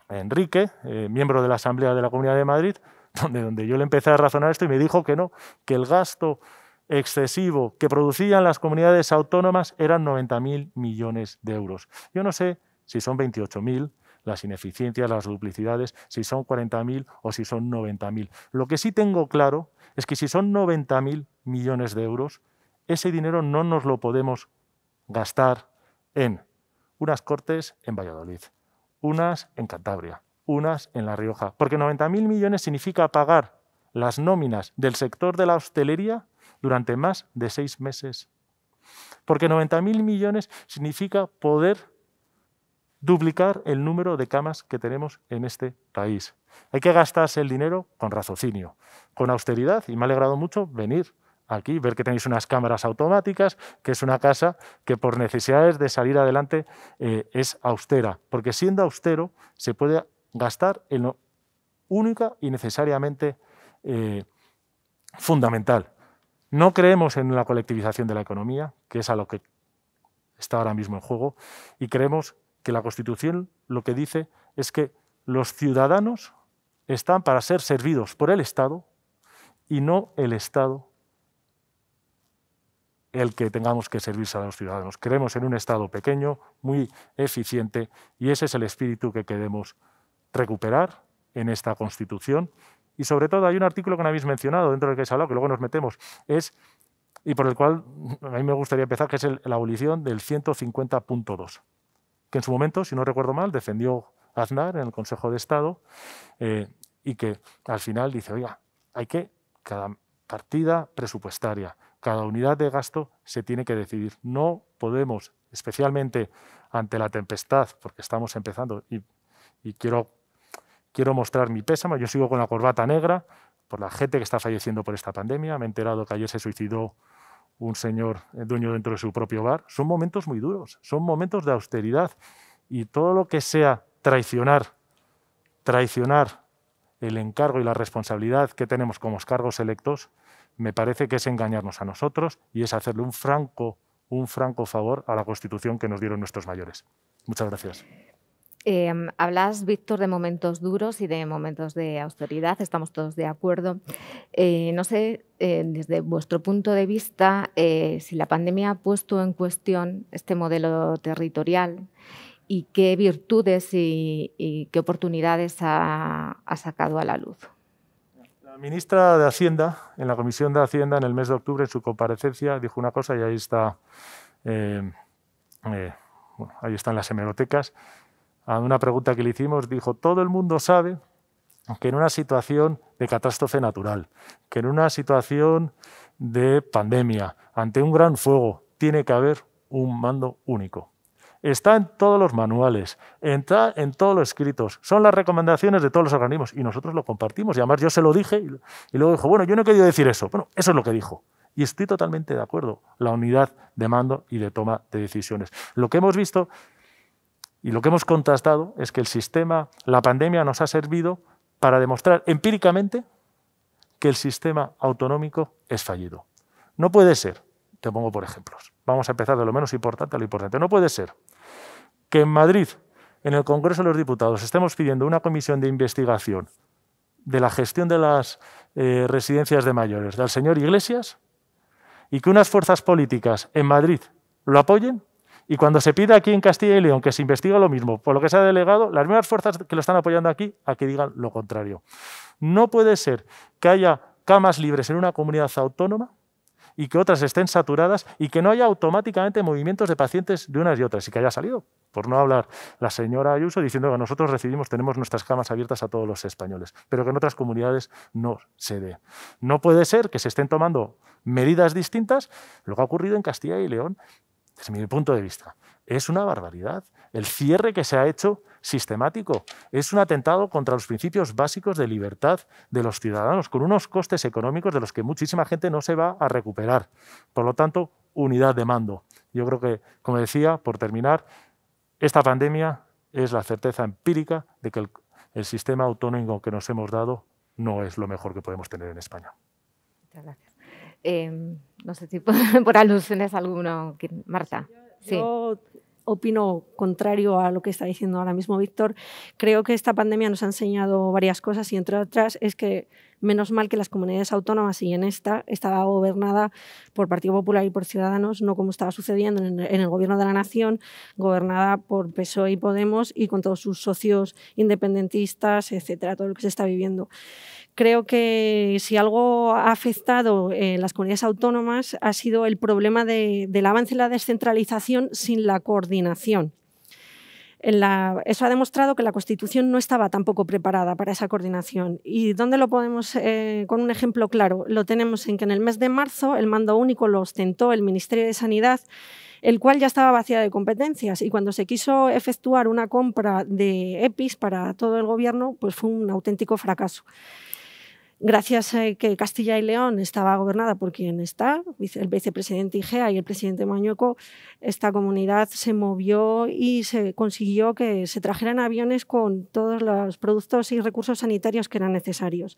Enrique, eh, miembro de la Asamblea de la Comunidad de Madrid, donde, donde yo le empecé a razonar esto y me dijo que no, que el gasto excesivo que producían las comunidades autónomas eran 90.000 millones de euros. Yo no sé si son 28.000 las ineficiencias, las duplicidades, si son 40.000 o si son 90.000. Lo que sí tengo claro es que si son 90.000 millones de euros, ese dinero no nos lo podemos gastar en unas cortes en Valladolid, unas en Cantabria, unas en La Rioja, porque 90.000 millones significa pagar las nóminas del sector de la hostelería durante más de seis meses. Porque 90.000 millones significa poder duplicar el número de camas que tenemos en este país. Hay que gastarse el dinero con raciocinio, con austeridad, y me ha alegrado mucho venir aquí, ver que tenéis unas cámaras automáticas, que es una casa que por necesidades de salir adelante eh, es austera, porque siendo austero se puede gastar en lo única y necesariamente eh, fundamental. No creemos en la colectivización de la economía, que es a lo que está ahora mismo en juego, y creemos que la Constitución lo que dice es que los ciudadanos están para ser servidos por el Estado y no el Estado el que tengamos que servirse a los ciudadanos. Creemos en un Estado pequeño, muy eficiente, y ese es el espíritu que queremos recuperar en esta Constitución. Y sobre todo hay un artículo que no habéis mencionado, dentro del que se hablado, que luego nos metemos, es, y por el cual a mí me gustaría empezar, que es la abolición del 150.2, que en su momento, si no recuerdo mal, defendió Aznar en el Consejo de Estado, eh, y que al final dice, oiga, hay que cada partida presupuestaria cada unidad de gasto se tiene que decidir. No podemos, especialmente ante la tempestad, porque estamos empezando y, quiero, quiero mostrar mi pésame, yo sigo con la corbata negra por la gente que está falleciendo por esta pandemia. Me he enterado que ayer se suicidó un señor eh, dueño dentro de su propio bar. Son momentos muy duros, son momentos de austeridad y todo lo que sea traicionar, traicionar el encargo y la responsabilidad que tenemos como cargos electos, me parece que es engañarnos a nosotros y es hacerle un franco, un franco favor a la Constitución que nos dieron nuestros mayores. Muchas gracias. Em, hablas, Víctor, de momentos duros y de momentos de austeridad, estamos todos de acuerdo. Eh, no sé, eh, desde vuestro punto de vista, eh, si la pandemia ha puesto en cuestión este modelo territorial y qué virtudes y, qué oportunidades ha sacado a la luz ministra de Hacienda, en la Comisión de Hacienda, en el mes de octubre, en su comparecencia, dijo una cosa y ahí está, eh, eh, bueno, ahí están las hemerotecas. A una pregunta que le hicimos, dijo, todo el mundo sabe que en una situación de catástrofe natural, que en una situación de pandemia, ante un gran fuego, tiene que haber un mando único está en todos los manuales, está en todos los escritos, son las recomendaciones de todos los organismos y nosotros lo compartimos. Y además yo se lo dije y luego dijo, bueno, yo no he querido decir eso. Bueno, eso es lo que dijo. Y estoy totalmente de acuerdo, la unidad de mando y de toma de decisiones. Lo que hemos visto y lo que hemos contrastado es que el sistema, la pandemia nos ha servido para demostrar empíricamente que el sistema autonómico es fallido. No puede ser, te pongo por ejemplos, vamos a empezar de lo menos importante a lo importante, no puede ser que en Madrid, en el Congreso de los Diputados, estemos pidiendo una comisión de investigación de la gestión de las eh, residencias de mayores del señor Iglesias y que unas fuerzas políticas en Madrid lo apoyen y cuando se pida aquí en Castilla y León que se investigue lo mismo, por lo que se ha delegado, las mismas fuerzas que lo están apoyando aquí a que digan lo contrario. No puede ser que haya camas libres en una comunidad autónoma y que otras estén saturadas y que no haya automáticamente movimientos de pacientes de unas y otras y que haya salido. Por no hablar la señora Ayuso diciendo que nosotros recibimos, tenemos nuestras camas abiertas a todos los españoles, pero que en otras comunidades no se dé. No puede ser que se estén tomando medidas distintas lo que ha ocurrido en Castilla y León, desde mi punto de vista. Es una barbaridad. El cierre que se ha hecho sistemático es un atentado contra los principios básicos de libertad de los ciudadanos, con unos costes económicos de los que muchísima gente no se va a recuperar. Por lo tanto, unidad de mando. Yo creo que, como decía, por terminar, esta pandemia es la certeza empírica de que el, sistema autónomo que nos hemos dado no es lo mejor que podemos tener en España. Muchas gracias. Em, no sé si por alusiones alguno, Marta. Yo opino contrario a lo que está diciendo ahora mismo Víctor. Creo que esta pandemia nos ha enseñado varias cosas y entre otras es que menos mal que las comunidades autónomas y en esta estaba gobernada por Partido Popular y por Ciudadanos, no como estaba sucediendo en el gobierno de la nación, gobernada por PSOE y Podemos y con todos sus socios independentistas, etcétera, todo lo que se está viviendo. Creo que si algo ha afectado eh, las comunidades autónomas ha sido el problema del avance en la descentralización sin la coordinación. eso ha demostrado que la Constitución no estaba tampoco preparada para esa coordinación. ¿Y dónde lo podemos, eh, con un ejemplo claro? Lo tenemos en que en el mes de marzo el mando único lo ostentó el Ministerio de Sanidad, el cual ya estaba vacía de competencias. Y cuando se quiso efectuar una compra de EPIs para todo el gobierno, pues fue un auténtico fracaso gracias a eh, que Castilla y León estaba gobernada por quien está, el vicepresidente Igea y el presidente Mañueco, esta comunidad se movió y se consiguió que se trajeran aviones con todos los productos y recursos sanitarios que eran necesarios.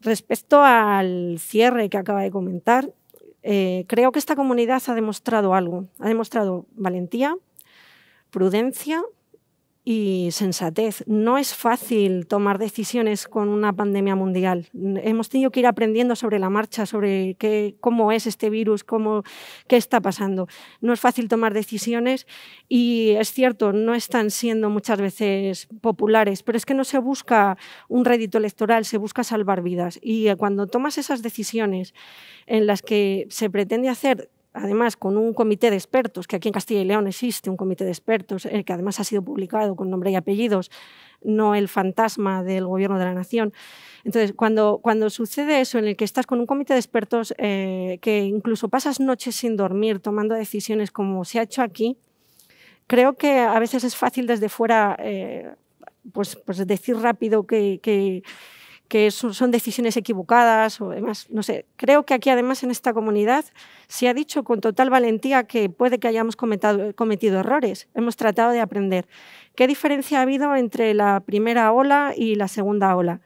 Respecto al cierre que acaba de comentar, eh, creo que esta comunidad ha demostrado algo. Ha demostrado valentía, prudencia y sensatez. No es fácil tomar decisiones con una pandemia mundial. Hemos tenido que ir aprendiendo sobre la marcha, sobre qué, cómo es este virus, qué está pasando. No es fácil tomar decisiones y es cierto, no están siendo muchas veces populares, pero es que no se busca un rédito electoral, se busca salvar vidas. Y cuando tomas esas decisiones en las que se pretende hacer además con un comité de expertos, que aquí en Castilla y León existe un comité de expertos, eh, que además ha sido publicado con nombre y apellidos, no el fantasma del gobierno de la nación. Entonces, cuando, cuando sucede eso, en el que estás con un comité de expertos eh, que incluso pasas noches sin dormir, tomando decisiones como se ha hecho aquí, creo que a veces es fácil desde fuera eh, pues, pues, decir rápido que que son decisiones equivocadas o demás. No sé, creo que aquí además en esta comunidad se ha dicho con total valentía que puede que hayamos cometido, cometido errores. Hemos tratado de aprender. ¿Qué diferencia ha habido entre la primera ola y la segunda ola?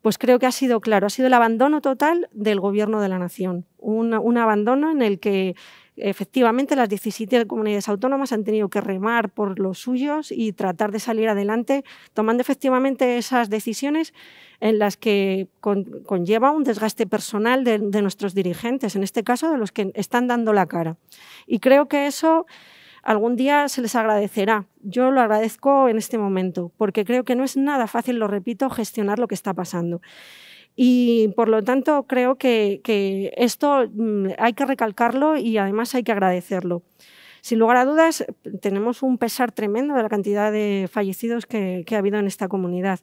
Pues creo que ha sido claro, ha sido el abandono total del gobierno de la nación. Un, un abandono en el que Efectivamente, las 17 comunidades autónomas han tenido que remar por los suyos y tratar de salir adelante, tomando efectivamente esas decisiones en las que conlleva un desgaste personal de, de nuestros dirigentes, en este caso de los que están dando la cara. Y creo que eso algún día se les agradecerá. Yo lo agradezco en este momento, porque creo que no es nada fácil, lo repito, gestionar lo que está pasando. Y por lo tanto creo que, esto mm, hay que recalcarlo y además hay que agradecerlo. Sin lugar a dudas, tenemos un pesar tremendo de la cantidad de fallecidos que, ha habido en esta comunidad.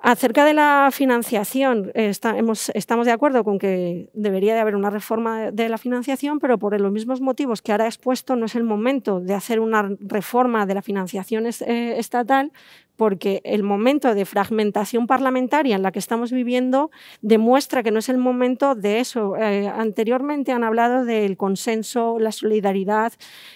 Acerca de la financiación, estamos de acuerdo con que debería de haber una reforma de la financiación, pero por los mismos motivos que ahora he expuesto, no es el momento de hacer una reforma de la financiación eh, estatal, porque el momento de fragmentación parlamentaria en la que estamos viviendo demuestra que no es el momento de eso. Eh, anteriormente han hablado del consenso, la solidaridad,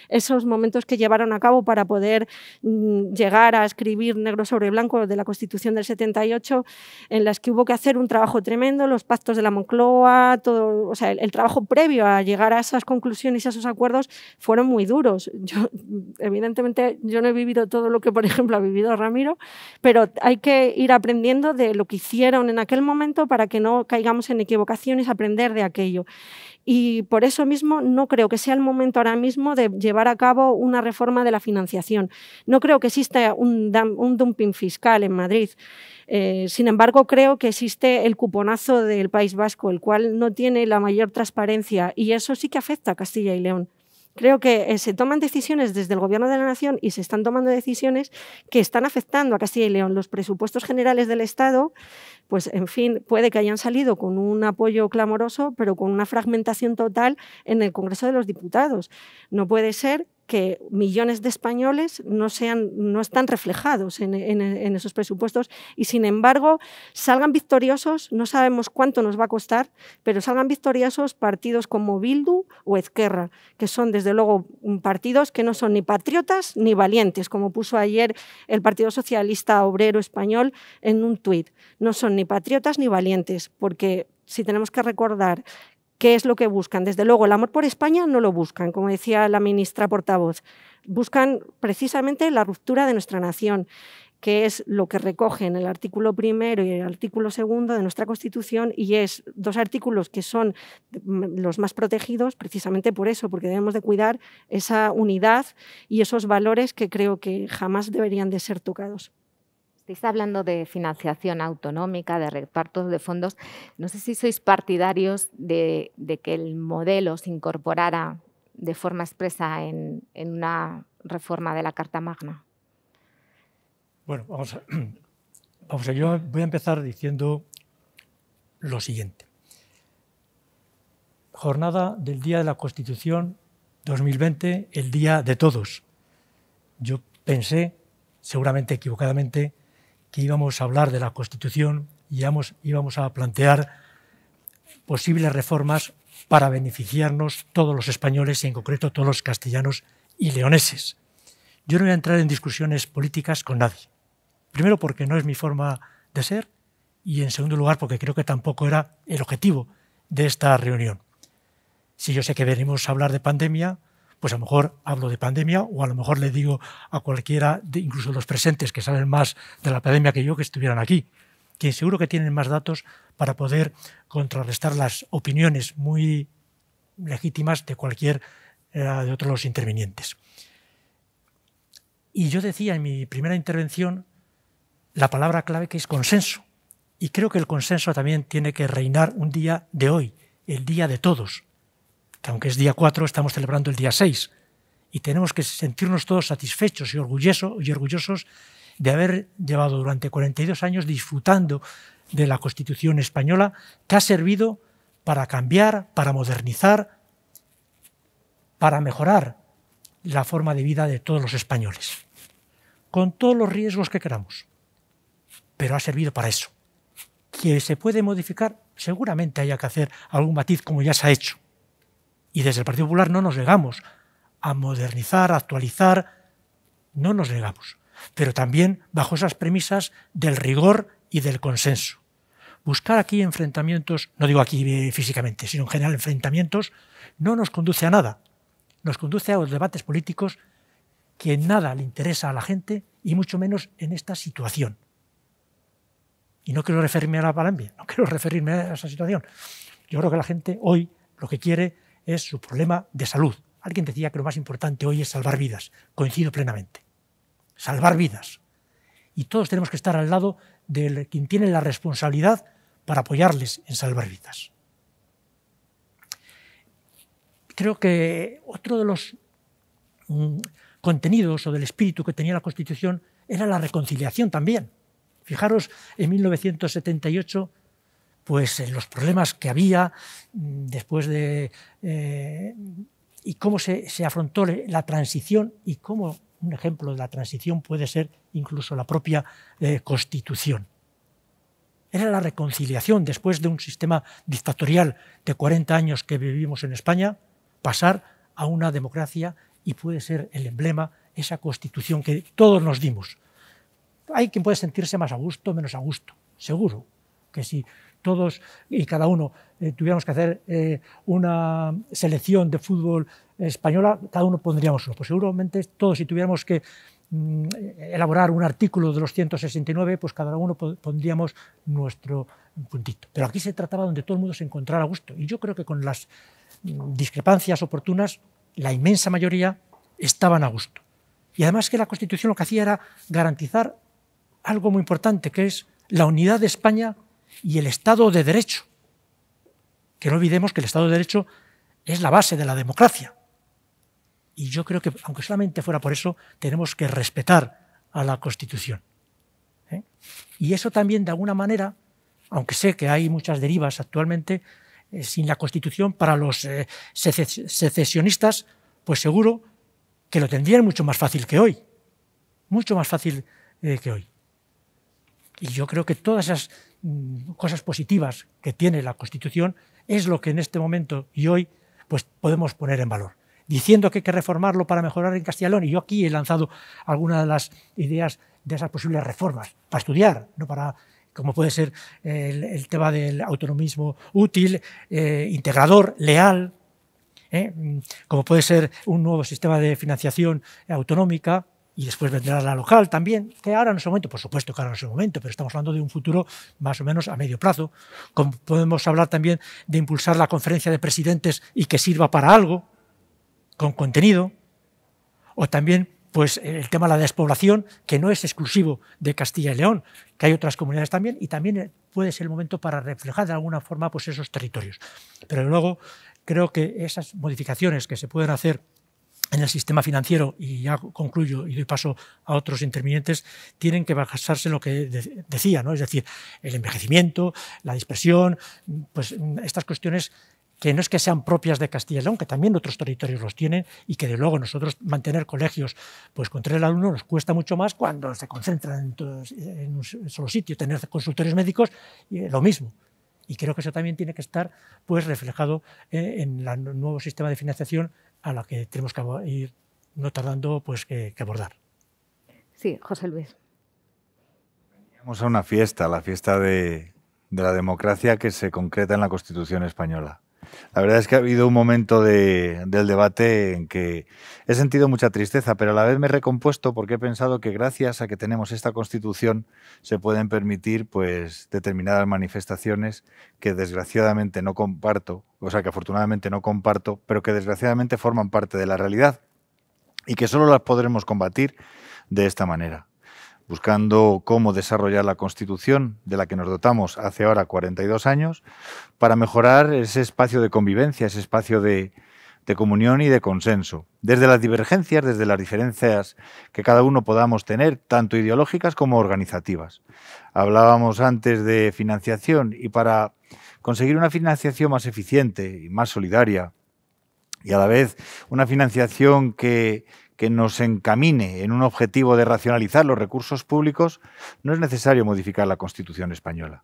esos momentos que llevaron a cabo para poder mm, llegar a escribir negro sobre blanco de la Constitución del 78, en las que hubo que hacer un trabajo tremendo, los pactos de la Moncloa, todo, o sea, el, el trabajo previo a llegar a esas conclusiones y a esos acuerdos fueron muy duros. Yo, evidentemente, yo no he vivido todo lo que, por ejemplo, ha vivido Ramiro, pero hay que ir aprendiendo de lo que hicieron en aquel momento para que no caigamos en equivocaciones, aprender de aquello. Y por eso mismo no creo que sea el momento ahora mismo de llevar a cabo una reforma de la financiación. No creo que exista un, dumping fiscal en Madrid. Eh, sin embargo, creo que existe el cuponazo del País Vasco, el cual no tiene la mayor transparencia y eso sí que afecta a Castilla y León. Creo que eh, se toman decisiones desde el Gobierno de la Nación y se están tomando decisiones que están afectando a Castilla y León. Los presupuestos generales del Estado, pues en fin, puede que hayan salido con un apoyo clamoroso, pero con una fragmentación total en el Congreso de los Diputados. No puede ser que millones de españoles no, sean, no están reflejados en, en, esos presupuestos y, sin embargo, salgan victoriosos, no sabemos cuánto nos va a costar, pero salgan victoriosos partidos como Bildu o Ezquerra, que son, desde luego, partidos que no son ni patriotas ni valientes, como puso ayer el Partido Socialista Obrero Español en un tuit. No son ni patriotas ni valientes, porque si tenemos que recordar ¿Qué es lo que buscan? Desde luego, el amor por España no lo buscan, como decía la ministra portavoz. Buscan precisamente la ruptura de nuestra nación, que es lo que recogen el artículo primero y el artículo segundo de nuestra Constitución, y es dos artículos que son los más protegidos precisamente por eso, porque debemos de cuidar esa unidad y esos valores que creo que jamás deberían de ser tocados. Estáis hablando de financiación autonómica, de reparto de fondos. No sé si sois partidarios de, que el modelo se incorporara de forma expresa en, en, una reforma de la Carta Magna. Bueno, vamos a, vamos a, yo voy a empezar diciendo lo siguiente. Jornada del Día de la Constitución 2020, el Día de Todos. Yo pensé, seguramente equivocadamente, que íbamos a hablar de la Constitución y íbamos, íbamos a plantear posibles reformas para beneficiarnos todos los españoles y en concreto todos los castellanos y leoneses. Yo no voy a entrar en discusiones políticas con nadie. Primero porque no es mi forma de ser y en segundo lugar porque creo que tampoco era el objetivo de esta reunión. Si yo sé que venimos a hablar de pandemia, pues a lo mejor hablo de pandemia o a lo mejor le digo a cualquiera, incluso los presentes que saben más de la pandemia que yo, que estuvieran aquí, que seguro que tienen más datos para poder contrarrestar las opiniones muy legítimas de cualquier eh, de otros intervinientes. Y yo decía en mi primera intervención la palabra clave que es consenso. Y creo que el consenso también tiene que reinar un día de hoy, el día de todos, aunque es día 4, estamos celebrando el día 6. Y tenemos que sentirnos todos satisfechos y, y orgullosos de haber llevado durante 42 años disfrutando de la Constitución española que ha servido para cambiar, para modernizar, para mejorar la forma de vida de todos los españoles, con todos los riesgos que queramos. Pero ha servido para eso. Que se puede modificar, seguramente haya que hacer algún matiz como ya se ha hecho. Y desde el Partido Popular no nos negamos a modernizar, a actualizar, no nos negamos, pero también bajo esas premisas del rigor y del consenso. Buscar aquí enfrentamientos, no digo aquí eh, físicamente, sino en general enfrentamientos, no nos conduce a nada. Nos conduce a los debates políticos que en nada le interesa a la gente y mucho menos en esta situación. Y no quiero referirme a la Palambia, no quiero referirme a esa situación. Yo creo que la gente hoy lo que quiere es su problema de salud. Alguien decía que lo más importante hoy es salvar vidas. Coincido plenamente. Salvar vidas. Y todos tenemos que estar al lado de quien tiene la responsabilidad para apoyarles en salvar vidas. Creo que otro de los mm, contenidos o del espíritu que tenía la Constitución era la reconciliación también. Fijaros, en 1978 pues, eh, los problemas que había mm, después de... Eh, y cómo se, afrontó la transición y cómo un ejemplo de la transición puede ser incluso la propia eh, constitución. Era la reconciliación después de un sistema dictatorial de 40 años que vivimos en España, pasar a una democracia y puede ser el emblema, esa constitución que todos nos dimos. Hay quien puede sentirse más a gusto, menos a gusto, seguro, que si todos y cada uno eh, tuviéramos que hacer eh, una selección de fútbol española, cada uno pondríamos uno. Pues seguramente todos, si tuviéramos que mm, elaborar un artículo de los 169, pues cada uno pondríamos nuestro puntito. Pero aquí se trataba donde todo el mundo se encontrara a gusto. Y yo creo que con las mm, discrepancias oportunas, la inmensa mayoría estaban a gusto. Y además que la Constitución lo que hacía era garantizar algo muy importante, que es la unidad de España y el Estado de Derecho. Que no olvidemos que el Estado de Derecho es la base de la democracia. Y yo creo que, aunque solamente fuera por eso, tenemos que respetar a la Constitución. ¿eh? Y eso también, de alguna manera, aunque sé que hay muchas derivas actualmente, eh, sin la Constitución, para los eh, secesionistas, pues seguro que lo tendrían mucho más fácil que hoy. Mucho más fácil que hoy. Y yo creo que todas esas Mm, cosas positivas que tiene la Constitución es lo que en este momento y hoy pues, podemos poner en valor. Diciendo que hay que reformarlo para mejorar en Castellón, y yo aquí he lanzado algunas de las ideas de esas posibles reformas, para estudiar, no para como puede ser el, tema del autonomismo útil, eh, integrador, leal, eh, como puede ser un nuevo sistema de financiación autonómica, y después vendrá la local también, que ahora no es el momento, por supuesto que ahora no es el momento, pero estamos hablando de un futuro más o menos a medio plazo. podemos hablar también de impulsar la conferencia de presidentes y que sirva para algo, con contenido, o también pues el tema de la despoblación, que no es exclusivo de Castilla y León, que hay otras comunidades también, y también puede ser el momento para reflejar de alguna forma pues, esos territorios. Pero luego creo que esas modificaciones que se pueden hacer en el sistema financiero, y ya concluyo y doy paso a otros intervinientes, tienen que basarse en lo que decía, ¿no? es decir, el envejecimiento, la dispersión, pues estas cuestiones que no es que sean propias de Castilla y León, que también otros territorios los tienen y que de luego nosotros mantener colegios pues con tres alumnos nos cuesta mucho más cuando se concentran en, un solo sitio, tener consultorios médicos, lo mismo. Y creo que eso también tiene que estar pues, reflejado eh, en el nuevo sistema de financiación a la que tenemos que ir no tardando pues, que, abordar. Sí, José Luis. Vamos a una fiesta, la fiesta de la democracia que se concreta en la Constitución española. La verdad es que ha habido un momento de, del debate en que he sentido mucha tristeza, pero a la vez me he recompuesto porque he pensado que gracias a que tenemos esta Constitución se pueden permitir pues, determinadas manifestaciones que desgraciadamente no comparto, o sea, que afortunadamente no comparto, pero que desgraciadamente forman parte de la realidad y que solo las podremos combatir de esta manera buscando cómo desarrollar la Constitución de la que nos dotamos hace ahora 42 años, para mejorar ese espacio de convivencia, ese espacio de, comunión y de consenso, desde las divergencias, desde las diferencias que cada uno podamos tener, tanto ideológicas como organizativas. Hablábamos antes de financiación y para conseguir una financiación más eficiente y más solidaria, y a la vez una financiación que que nos encamine en un objetivo de racionalizar los recursos públicos, no es necesario modificar la Constitución española.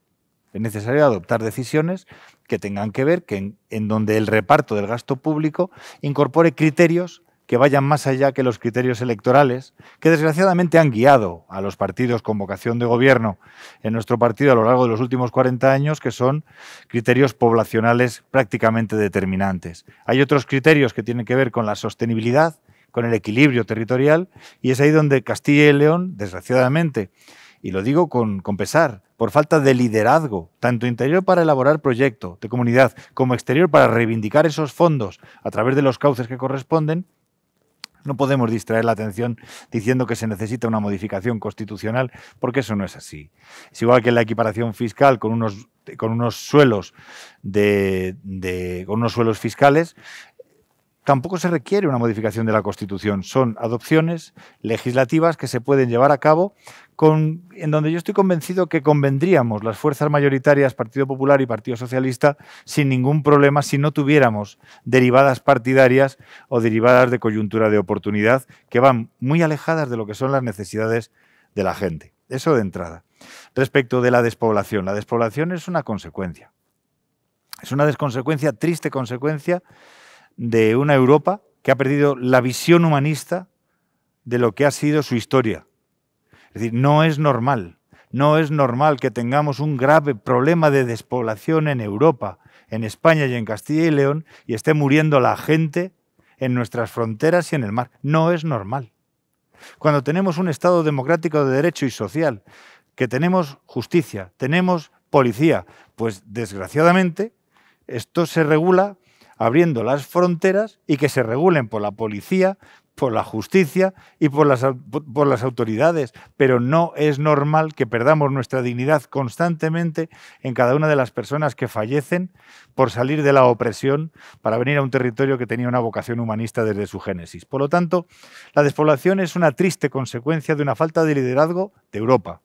Es necesario adoptar decisiones que tengan que ver que en, en donde el reparto del gasto público incorpore criterios que vayan más allá que los criterios electorales que desgraciadamente han guiado a los partidos con vocación de gobierno en nuestro partido a lo largo de los últimos 40 años, que son criterios poblacionales prácticamente determinantes. Hay otros criterios que tienen que ver con la sostenibilidad, con el equilibrio territorial y es ahí donde Castilla y León, desgraciadamente, y lo digo con, con, pesar, por falta de liderazgo, tanto interior para elaborar proyectos de comunidad como exterior para reivindicar esos fondos a través de los cauces que corresponden, no podemos distraer la atención diciendo que se necesita una modificación constitucional, porque eso no es así. Es igual que la equiparación fiscal con unos, con unos suelos de, de, con unos suelos fiscales, Tampoco se requiere una modificación de la Constitución. Son adopciones legislativas que se pueden llevar a cabo en donde yo estoy convencido que convendríamos las fuerzas mayoritarias, Partido Popular y Partido Socialista, sin ningún problema si no tuviéramos derivadas partidarias o derivadas de coyuntura de oportunidad que van muy alejadas de lo que son las necesidades de la gente. Eso de entrada. Respecto de la despoblación, la despoblación es una consecuencia. Es una desconsecuencia, triste consecuencia de una Europa que ha perdido la visión humanista de lo que ha sido su historia. Es decir, no es normal, no es normal que tengamos un grave problema de despoblación en Europa, en España y en Castilla y León, y esté muriendo la gente en nuestras fronteras y en el mar. No es normal. Cuando tenemos un Estado democrático de derecho y social, que tenemos justicia, tenemos policía, pues desgraciadamente esto se regula abriendo las fronteras y que se regulen por la policía, por la justicia y por las, autoridades. Pero no es normal que perdamos nuestra dignidad constantemente en cada una de las personas que fallecen por salir de la opresión para venir a un territorio que tenía una vocación humanista desde su génesis. Por lo tanto, la despoblación es una triste consecuencia de una falta de liderazgo de Europa,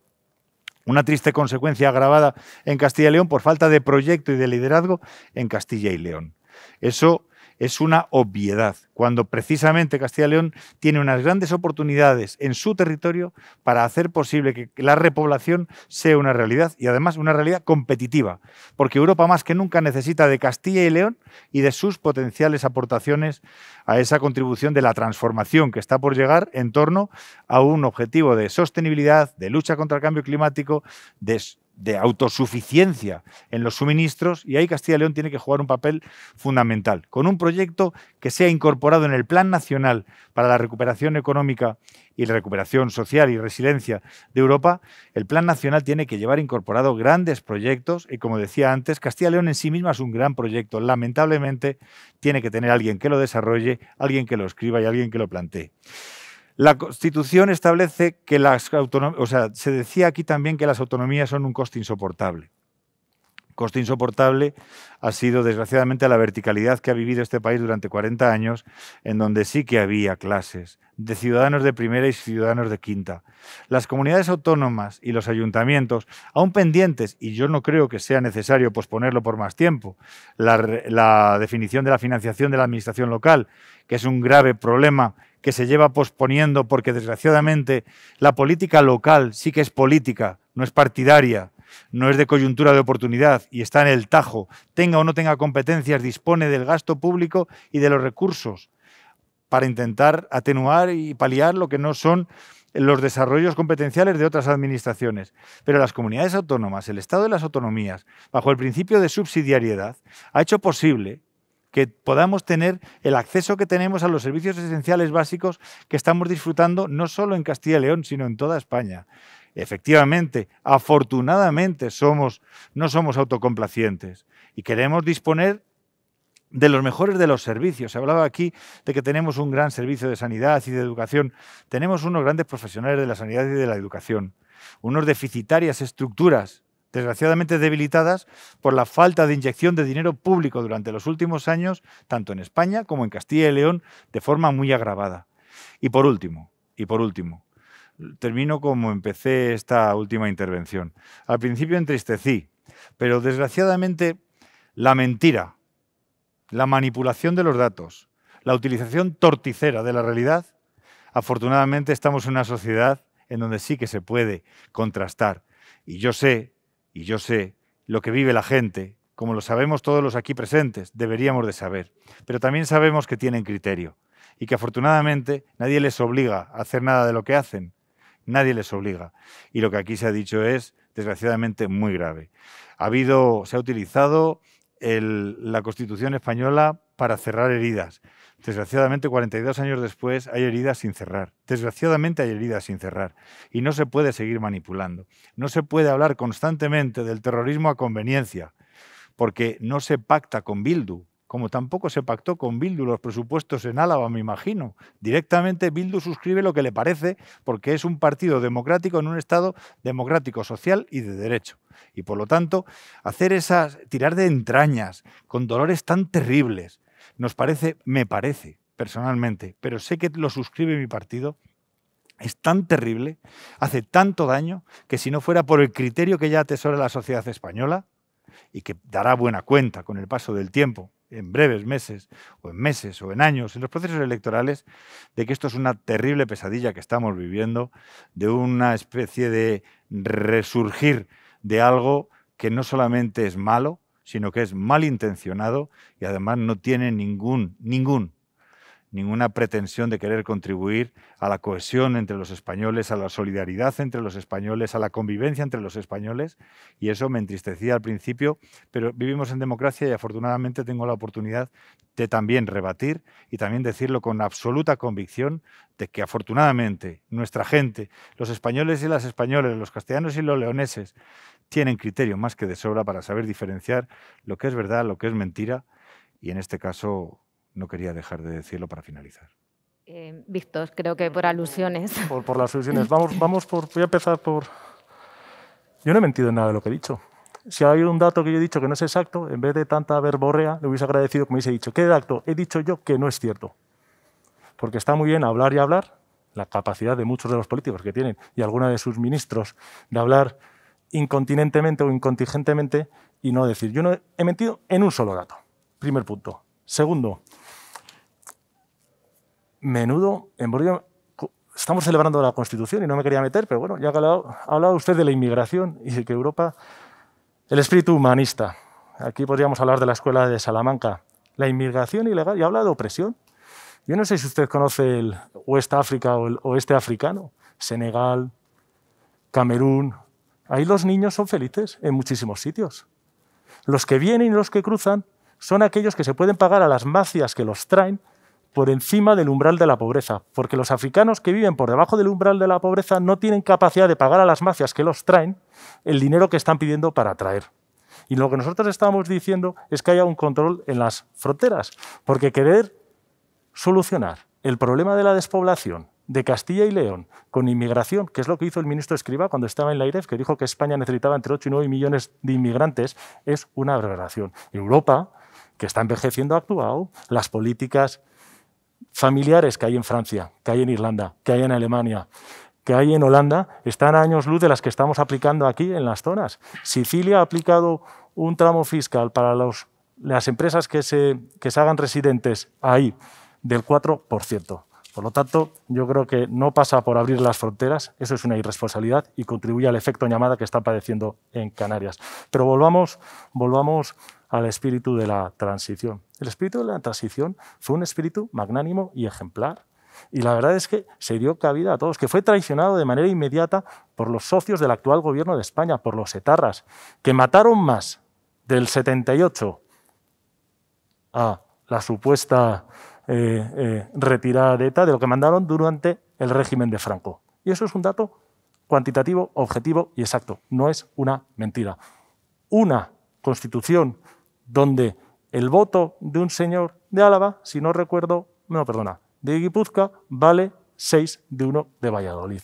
una triste consecuencia agravada en Castilla y León por falta de proyecto y de liderazgo en Castilla y León. Eso es una obviedad, cuando precisamente Castilla y León tiene unas grandes oportunidades en su territorio para hacer posible que la repoblación sea una realidad y además una realidad competitiva, porque Europa más que nunca necesita de Castilla y León y de sus potenciales aportaciones a esa contribución de la transformación que está por llegar en torno a un objetivo de sostenibilidad, de lucha contra el cambio climático, de de autosuficiencia en los suministros y ahí Castilla y León tiene que jugar un papel fundamental, con un proyecto que sea incorporado en el Plan Nacional para la Recuperación Económica y la Recuperación Social y Resiliencia de Europa, el Plan Nacional tiene que llevar incorporado grandes proyectos y como decía antes, Castilla y León en sí misma es un gran proyecto, lamentablemente tiene que tener alguien que lo desarrolle, alguien que lo escriba y alguien que lo plantee. La Constitución establece que las autonomías, o sea, se decía aquí también que las autonomías son un coste insoportable. Coste insoportable ha sido, desgraciadamente, la verticalidad que ha vivido este país durante 40 años, en donde sí que había clases, de ciudadanos de primera y ciudadanos de quinta. Las comunidades autónomas y los ayuntamientos, aún pendientes, y yo no creo que sea necesario posponerlo por más tiempo, la, la definición de la financiación de la Administración local, que es un grave problema que se lleva posponiendo porque, desgraciadamente, la política local sí que es política, no es partidaria, no es de coyuntura de oportunidad y está en el tajo, tenga o no tenga competencias, dispone del gasto público y de los recursos para intentar atenuar y paliar lo que no son los desarrollos competenciales de otras administraciones. Pero las comunidades autónomas, el Estado de las autonomías, bajo el principio de subsidiariedad, ha hecho posible que podamos tener el acceso que tenemos a los servicios esenciales básicos que estamos disfrutando no solo en Castilla y León, sino en toda España. Efectivamente, afortunadamente somos, no somos autocomplacientes y queremos disponer de los mejores de los servicios. Se hablaba aquí de que tenemos un gran servicio de sanidad y de educación. Tenemos unos grandes profesionales de la sanidad y de la educación. Unos deficitarias estructuras, desgraciadamente debilitadas por la falta de inyección de dinero público durante los últimos años, tanto en España como en Castilla y León, de forma muy agravada. Y por último, y por último, termino como empecé esta última intervención. Al principio entristecí, pero desgraciadamente la mentira la manipulación de los datos, la utilización torticera de la realidad, afortunadamente estamos en una sociedad en donde sí que se puede contrastar. Y yo sé, y yo sé lo que vive la gente, como lo sabemos todos los aquí presentes, deberíamos de saber. Pero también sabemos que tienen criterio y que afortunadamente nadie les obliga a hacer nada de lo que hacen. Nadie les obliga. Y lo que aquí se ha dicho es, desgraciadamente, muy grave. Ha habido, se ha utilizado la Constitución española para cerrar heridas. Desgraciadamente, 42 años después, hay heridas sin cerrar. Desgraciadamente hay heridas sin cerrar. Y no se puede seguir manipulando. No se puede hablar constantemente del terrorismo a conveniencia, porque no se pacta con Bildu como tampoco se pactó con Bildu los presupuestos en Álava, me imagino. Directamente Bildu suscribe lo que le parece porque es un partido democrático en un Estado democrático, social y de derecho. Y por lo tanto, hacer esas, tirar de entrañas con dolores tan terribles, nos parece, me parece personalmente, pero sé que lo suscribe mi partido, es tan terrible, hace tanto daño, que si no fuera por el criterio que ya atesora la sociedad española, y que dará buena cuenta con el paso del tiempo, en breves meses o en meses o en años, en los procesos electorales, de que esto es una terrible pesadilla que estamos viviendo, de una especie de resurgir de algo que no solamente es malo, sino que es malintencionado y además no tiene ningún, ningún ninguna pretensión de querer contribuir a la cohesión entre los españoles, a la solidaridad entre los españoles, a la convivencia entre los españoles, y eso me entristecía al principio, pero vivimos en democracia y afortunadamente tengo la oportunidad de también rebatir y también decirlo con absoluta convicción de que afortunadamente nuestra gente, los españoles y las españoles, los castellanos y los leoneses, tienen criterio más que de sobra para saber diferenciar lo que es verdad, lo que es mentira, y en este caso no quería dejar de decirlo para finalizar. Eh, creo que por alusiones. Por, las alusiones. Vamos, vamos por, voy a empezar por... Yo no he mentido en nada de lo que he dicho. Si ha un dato que yo he dicho que no es exacto, en vez de tanta verborrea, le hubiese agradecido que me hubiese dicho, ¿qué dato he dicho yo que no es cierto? Porque está muy bien hablar y hablar, la capacidad de muchos de los políticos que tienen y algunos de sus ministros de hablar incontinentemente o incontingentemente y no decir, yo no he mentido en un solo dato. Primer punto. Segundo, menudo Estamos celebrando la Constitución y no me quería meter, pero bueno, ya ha hablado, usted de la inmigración y de que Europa, el espíritu humanista. Aquí podríamos hablar de la escuela de Salamanca. La inmigración ilegal, y habla de opresión. Yo no sé si usted conoce el oeste África el oeste africano, Senegal, Camerún. Ahí los niños son felices en muchísimos sitios. Los que vienen y los que cruzan son aquellos que se pueden pagar a las mafias que los traen por encima del umbral de la pobreza, porque los africanos que viven por debajo del umbral de la pobreza no tienen capacidad de pagar a las mafias que los traen el dinero que están pidiendo para traer. Y lo que nosotros estamos diciendo es que haya un control en las fronteras, porque querer solucionar el problema de la despoblación de Castilla y León con inmigración, que es lo que hizo el ministro Escriba cuando estaba en la IREF, que dijo que España necesitaba entre 8 y 9 millones de inmigrantes, es una aberración. Europa, que está envejeciendo, ha actuado, las políticas familiares que hay en Francia, que hay en Irlanda, que hay en Alemania, que hay en Holanda, están a años luz de las que estamos aplicando aquí en las zonas. Sicilia ha aplicado un tramo fiscal para las empresas que se, se hagan residentes ahí del 4%. Por lo tanto, yo creo que no pasa por abrir las fronteras, eso es una irresponsabilidad y contribuye al efecto llamada que está padeciendo en Canarias. Pero volvamos, volvamos al espíritu de la transición. El espíritu de la transición fue un espíritu magnánimo y ejemplar. Y la verdad es que se dio cabida a todos, que fue traicionado de manera inmediata por los socios del actual gobierno de España, por los etarras, que mataron más del 78 a la supuesta eh, eh, retirada de ETA de lo que mandaron durante el régimen de Franco. Y eso es un dato cuantitativo, objetivo y exacto. No es una mentira. Una constitución donde el voto de un señor de Álava, si no recuerdo, no, perdona, de Guipúzcoa vale 6 de 1 de Valladolid.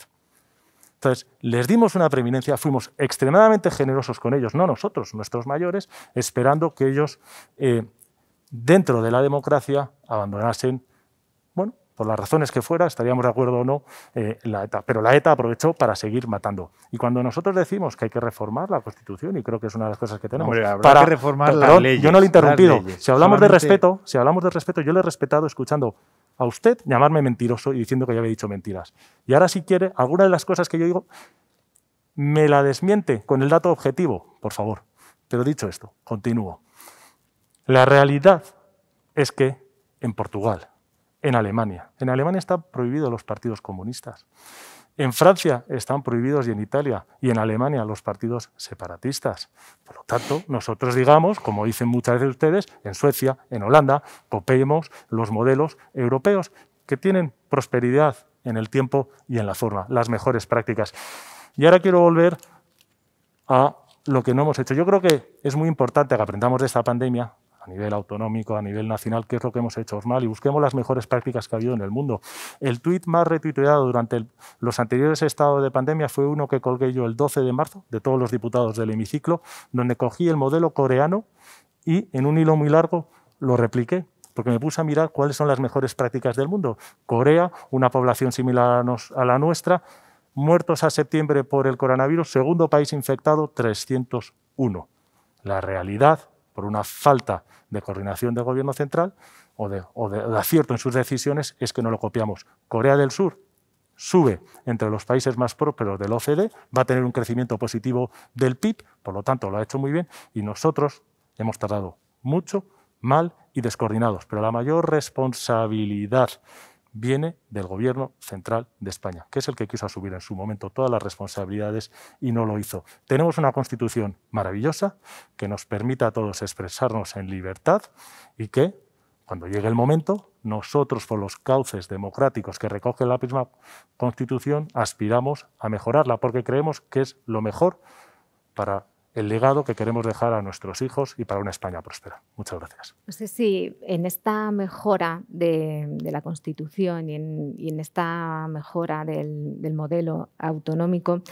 Entonces, les dimos una preeminencia, fuimos extremadamente generosos con ellos, no nosotros, nuestros mayores, esperando que ellos, eh, dentro de la democracia, abandonasen por las razones que fuera, estaríamos de acuerdo o no, eh, la ETA. Pero la ETA aprovechó para seguir matando. Y cuando nosotros decimos que hay que reformar la Constitución, y creo que es una de las cosas que tenemos, para reformar la ley, Yo no le he interrumpido. Si hablamos de respeto, si hablamos de respeto, yo le he respetado escuchando a usted llamarme mentiroso y diciendo que yo había dicho mentiras. Y ahora si quiere, alguna de las cosas que yo digo, me la desmiente con el dato objetivo, por favor. Pero dicho esto, continúo. La realidad es que en Portugal, en Alemania. En Alemania están prohibidos los partidos comunistas. En Francia están prohibidos y en Italia y en Alemania los partidos separatistas. Por lo tanto, nosotros digamos, como dicen muchas de ustedes, en Suecia, en Holanda, copiemos los modelos europeos que tienen prosperidad en el tiempo y en la forma, las mejores prácticas. Y ahora quiero volver a lo que no hemos hecho. Yo creo que es muy importante que aprendamos de esta pandemia a nivel autonómico, a nivel nacional, qué es lo que hemos hecho mal y busquemos las mejores prácticas que ha habido en el mundo. El tuit más retuiteado durante los anteriores estados de pandemia fue uno que colgué yo el 12 de marzo de todos los diputados del hemiciclo, donde cogí el modelo coreano y en un hilo muy largo lo repliqué porque me puse a mirar cuáles son las mejores prácticas del mundo. Corea, una población similar a, a la nuestra, muertos a septiembre por el coronavirus, segundo país infectado, 301. La realidad por una falta de coordinación del gobierno central o de, acierto en sus decisiones, es que no lo copiamos. Corea del Sur sube entre los países más prósperos del OCDE, va a tener un crecimiento positivo del PIB, por lo tanto lo ha hecho muy bien, y nosotros hemos tardado mucho, mal y descoordinados. Pero la mayor responsabilidad viene del gobierno central de España, que es el que quiso asumir en su momento todas las responsabilidades y no lo hizo. Tenemos una constitución maravillosa que nos permita a todos expresarnos en libertad y que, cuando llegue el momento, nosotros, por los cauces democráticos que recoge la misma constitución, aspiramos a mejorarla porque creemos que es lo mejor para el legado que queremos dejar a nuestros hijos y para una España próspera. Muchas gracias. No sé si en esta mejora de, la Constitución y en, esta mejora del, modelo autonómico,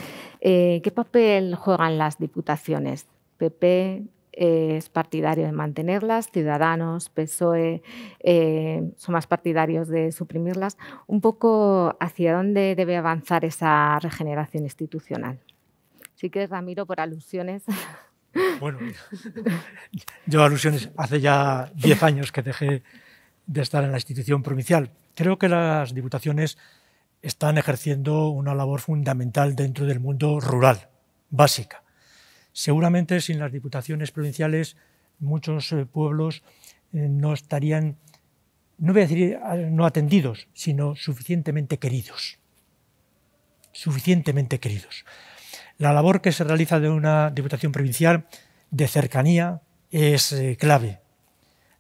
eh, ¿qué papel juegan las diputaciones? PP, es partidario de mantenerlas, Ciudadanos, PSOE eh, son más partidarios de suprimirlas. Un poco hacia dónde debe avanzar esa regeneración institucional que que Ramiro, por alusiones. Bueno, yo alusiones, hace ya 10 años que dejé de estar en la institución provincial. Creo que las diputaciones están ejerciendo una labor fundamental dentro del mundo rural, básica. Seguramente sin las diputaciones provinciales muchos eh, pueblos eh, no estarían, no voy a decir eh, no atendidos, sino suficientemente queridos. Suficientemente queridos. La labor que se realiza de una Diputación Provincial de cercanía es eh, clave.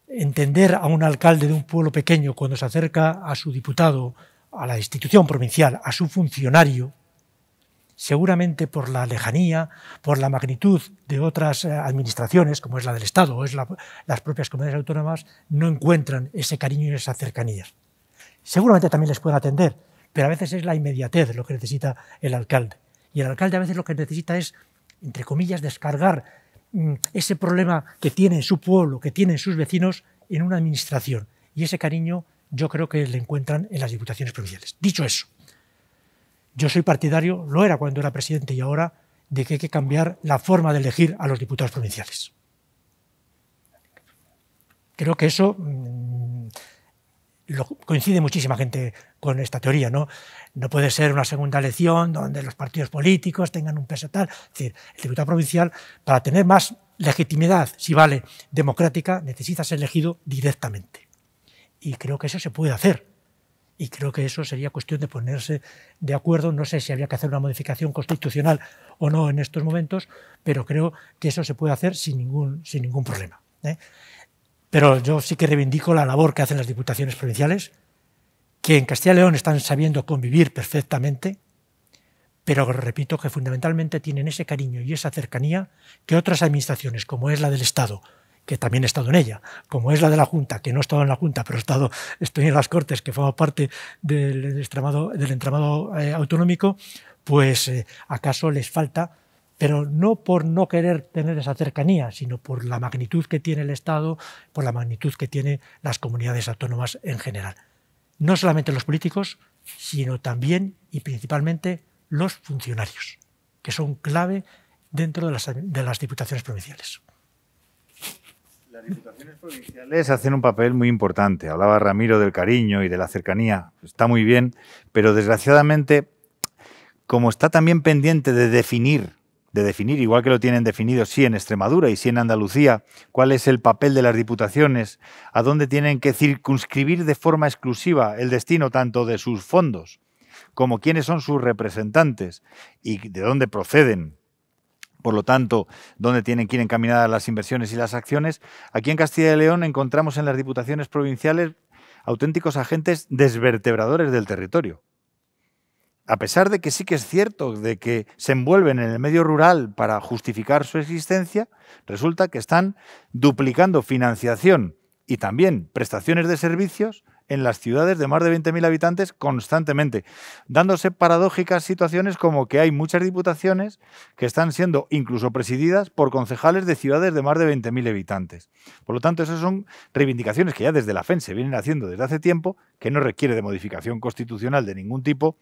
Entender a un alcalde de un pueblo pequeño cuando se acerca a su diputado, a la institución provincial, a su funcionario, seguramente por la lejanía, por la magnitud de otras eh, administraciones, como es la del Estado o es las propias comunidades autónomas, no encuentran ese cariño y esa cercanía. Seguramente también les pueden atender, pero a veces es la inmediatez lo que necesita el alcalde. Y el alcalde a veces lo que necesita es, entre comillas, descargar mm, ese problema que tiene su pueblo, que tienen sus vecinos, en una administración. Y ese cariño yo creo que le encuentran en las diputaciones provinciales. Dicho eso, yo soy partidario, lo era cuando era presidente y ahora, de que hay que cambiar la forma de elegir a los diputados provinciales. Creo que eso mm, coincide muchísima gente con esta teoría, ¿no? No puede ser una segunda elección donde los partidos políticos tengan un peso tal. Es decir, el diputado provincial, para tener más legitimidad, si vale, democrática, necesita ser elegido directamente. Y creo que eso se puede hacer. Y creo que eso sería cuestión de ponerse de acuerdo. No sé si había que hacer una modificación constitucional o no en estos momentos, pero creo que eso se puede hacer sin ningún, sin ningún problema. ¿eh? Pero yo sí que reivindico la labor que hacen las diputaciones provinciales, que en Castilla y León están sabiendo convivir perfectamente, pero repito que fundamentalmente tienen ese cariño y esa cercanía que otras administraciones, como es la del Estado, que también he estado en ella, como es la de la Junta, que no he estado en la Junta, pero he estado, estoy en las Cortes, que forma parte del, entramado, eh, autonómico, pues eh, acaso les falta pero no por no querer tener esa cercanía, sino por la magnitud que tiene el Estado, por la magnitud que tienen las comunidades autónomas en general. No solamente los políticos, sino también y principalmente los funcionarios, que son clave dentro de las, diputaciones provinciales. Las diputaciones provinciales hacen un papel muy importante. Hablaba Ramiro del cariño y de la cercanía. Está muy bien, pero desgraciadamente, como está también pendiente de definir de definir, igual que lo tienen definido sí en Extremadura y sí en Andalucía, cuál es el papel de las diputaciones, a dónde tienen que circunscribir de forma exclusiva el destino tanto de sus fondos como quiénes son sus representantes y de dónde proceden. Por lo tanto, dónde tienen que ir encaminadas las inversiones y las acciones. Aquí en Castilla y León encontramos en las diputaciones provinciales auténticos agentes desvertebradores del territorio a pesar de que sí que es cierto de que se envuelven en el medio rural para justificar su existencia, resulta que están duplicando financiación y también prestaciones de servicios en las ciudades de más de 20.000 habitantes constantemente, dándose paradójicas situaciones como que hay muchas diputaciones que están siendo incluso presididas por concejales de ciudades de más de 20.000 habitantes. Por lo tanto, esas son reivindicaciones que ya desde la FEN se vienen haciendo desde hace tiempo, que no requiere de modificación constitucional de ningún tipo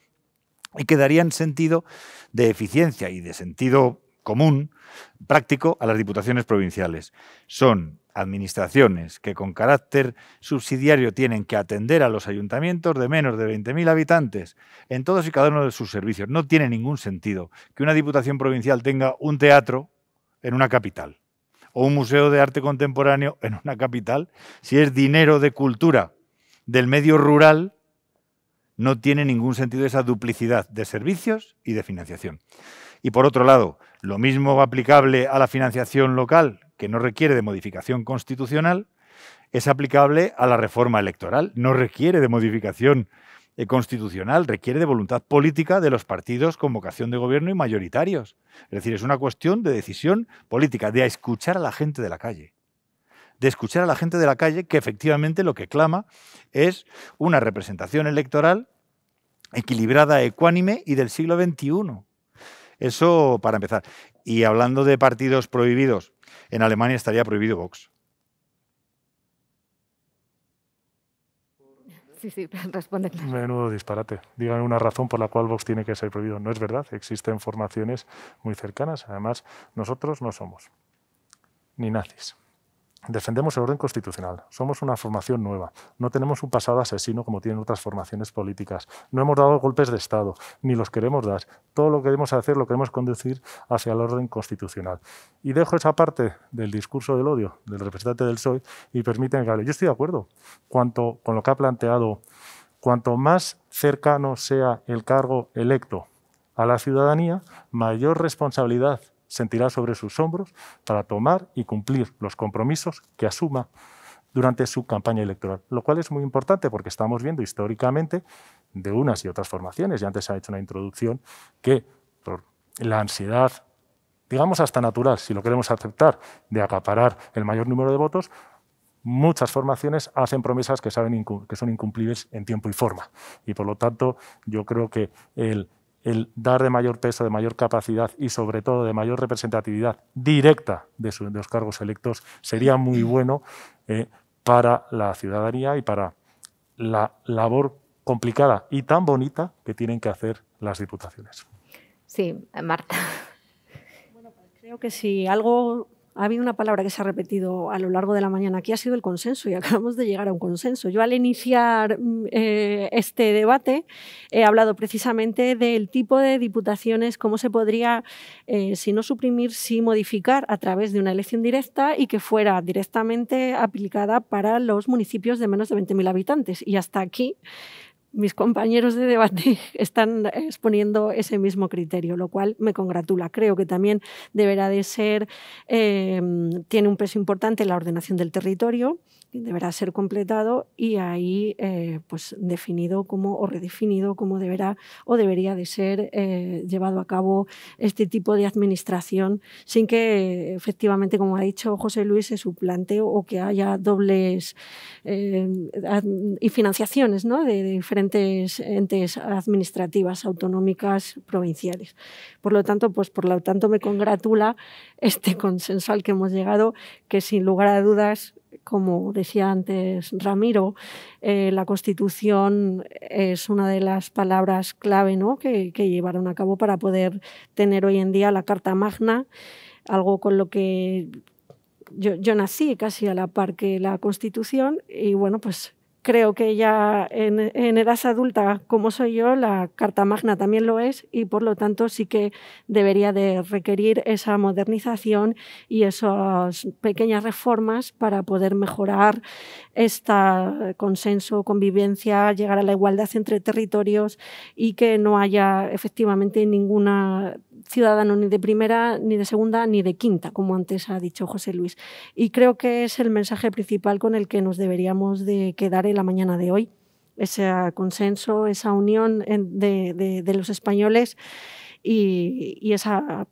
y que darían sentido de eficiencia y de sentido común, práctico, a las diputaciones provinciales. Son administraciones que con carácter subsidiario tienen que atender a los ayuntamientos de menos de 20.000 habitantes en todos y cada uno de sus servicios. No tiene ningún sentido que una diputación provincial tenga un teatro en una capital o un museo de arte contemporáneo en una capital si es dinero de cultura del medio rural no tiene ningún sentido esa duplicidad de servicios y de financiación. Y por otro lado, lo mismo aplicable a la financiación local, que no requiere de modificación constitucional, es aplicable a la reforma electoral. No requiere de modificación eh, constitucional, requiere de voluntad política de los partidos con vocación de gobierno y mayoritarios. Es decir, es una cuestión de decisión política, de escuchar a la gente de la calle de escuchar a la gente de la calle que efectivamente lo que clama es una representación electoral equilibrada, ecuánime y del siglo XXI. Eso para empezar. Y hablando de partidos prohibidos, en Alemania estaría prohibido Vox. Sí, sí, responde. Menudo disparate. Díganme una razón por la cual Vox tiene que ser prohibido. No es verdad, existen formaciones muy cercanas. Además, nosotros no somos ni nazis defendemos el orden constitucional. Somos una formación nueva. No tenemos un pasado asesino como tienen otras formaciones políticas. No hemos dado golpes de Estado, ni los queremos dar. Todo lo que queremos hacer lo queremos conducir hacia el orden constitucional. Y dejo esa parte del discurso del odio del representante del PSOE y permíteme que hable. Yo estoy de acuerdo cuanto, con lo que ha planteado. Cuanto más cercano sea el cargo electo a la ciudadanía, mayor responsabilidad sentirá sobre sus hombros para tomar y cumplir los compromisos que asuma durante su campaña electoral, lo cual es muy importante porque estamos viendo históricamente de unas y otras formaciones, y antes se ha hecho una introducción, que por la ansiedad, digamos hasta natural, si lo queremos aceptar, de acaparar el mayor número de votos, muchas formaciones hacen promesas que, saben que son incumplibles en tiempo y forma. Y por lo tanto, yo creo que el el dar de mayor peso, de mayor capacidad y sobre todo de mayor representatividad directa de, los cargos electos sería muy bueno eh, para la ciudadanía y para la labor complicada y tan bonita que tienen que hacer las diputaciones. Sí, Marta. Bueno, pues creo que si algo ha habido una palabra que se ha repetido a lo largo de la mañana aquí, ha sido el consenso y acabamos de llegar a un consenso. Yo al iniciar mm, eh, este debate he hablado precisamente del tipo de diputaciones, cómo se podría, eh, si no suprimir, si modificar a través de una elección directa y que fuera directamente aplicada para los municipios de menos de 20.000 habitantes. Y hasta aquí mis compañeros de debate están exponiendo ese mismo criterio, lo cual me congratula. Creo que también deberá de ser, em, tiene un peso importante la ordenación del territorio, deberá ser completado y ahí eh, pues definido como o redefinido como deberá o debería de ser eh, llevado a cabo este tipo de administración sin que efectivamente como ha dicho José Luis se suplante o que haya dobles eh, y financiaciones ¿no? de diferentes entes administrativas autonómicas provinciales. Por lo tanto, pues por lo tanto me congratula este consenso al que hemos llegado, que sin lugar a dudas como decía antes Ramiro, eh, la Constitución es una de las palabras clave ¿no? que, llevaron a cabo para poder tener hoy en día la Carta Magna, algo con lo que yo, yo nací casi a la par que la Constitución y bueno, pues creo que ya en, edad adulta, como soy yo, la Carta Magna también lo es y por lo tanto sí que debería de requerir esa modernización y esas pequeñas reformas para poder mejorar este consenso, convivencia, llegar a la igualdad entre territorios y que no haya efectivamente ninguna ciudadano ni de primera, ni de segunda, ni de quinta, como antes ha dicho José Luis. Y creo que es el mensaje principal con el que nos deberíamos de quedar en la mañana de hoy, ese consenso, esa unión de, los españoles y, y esa,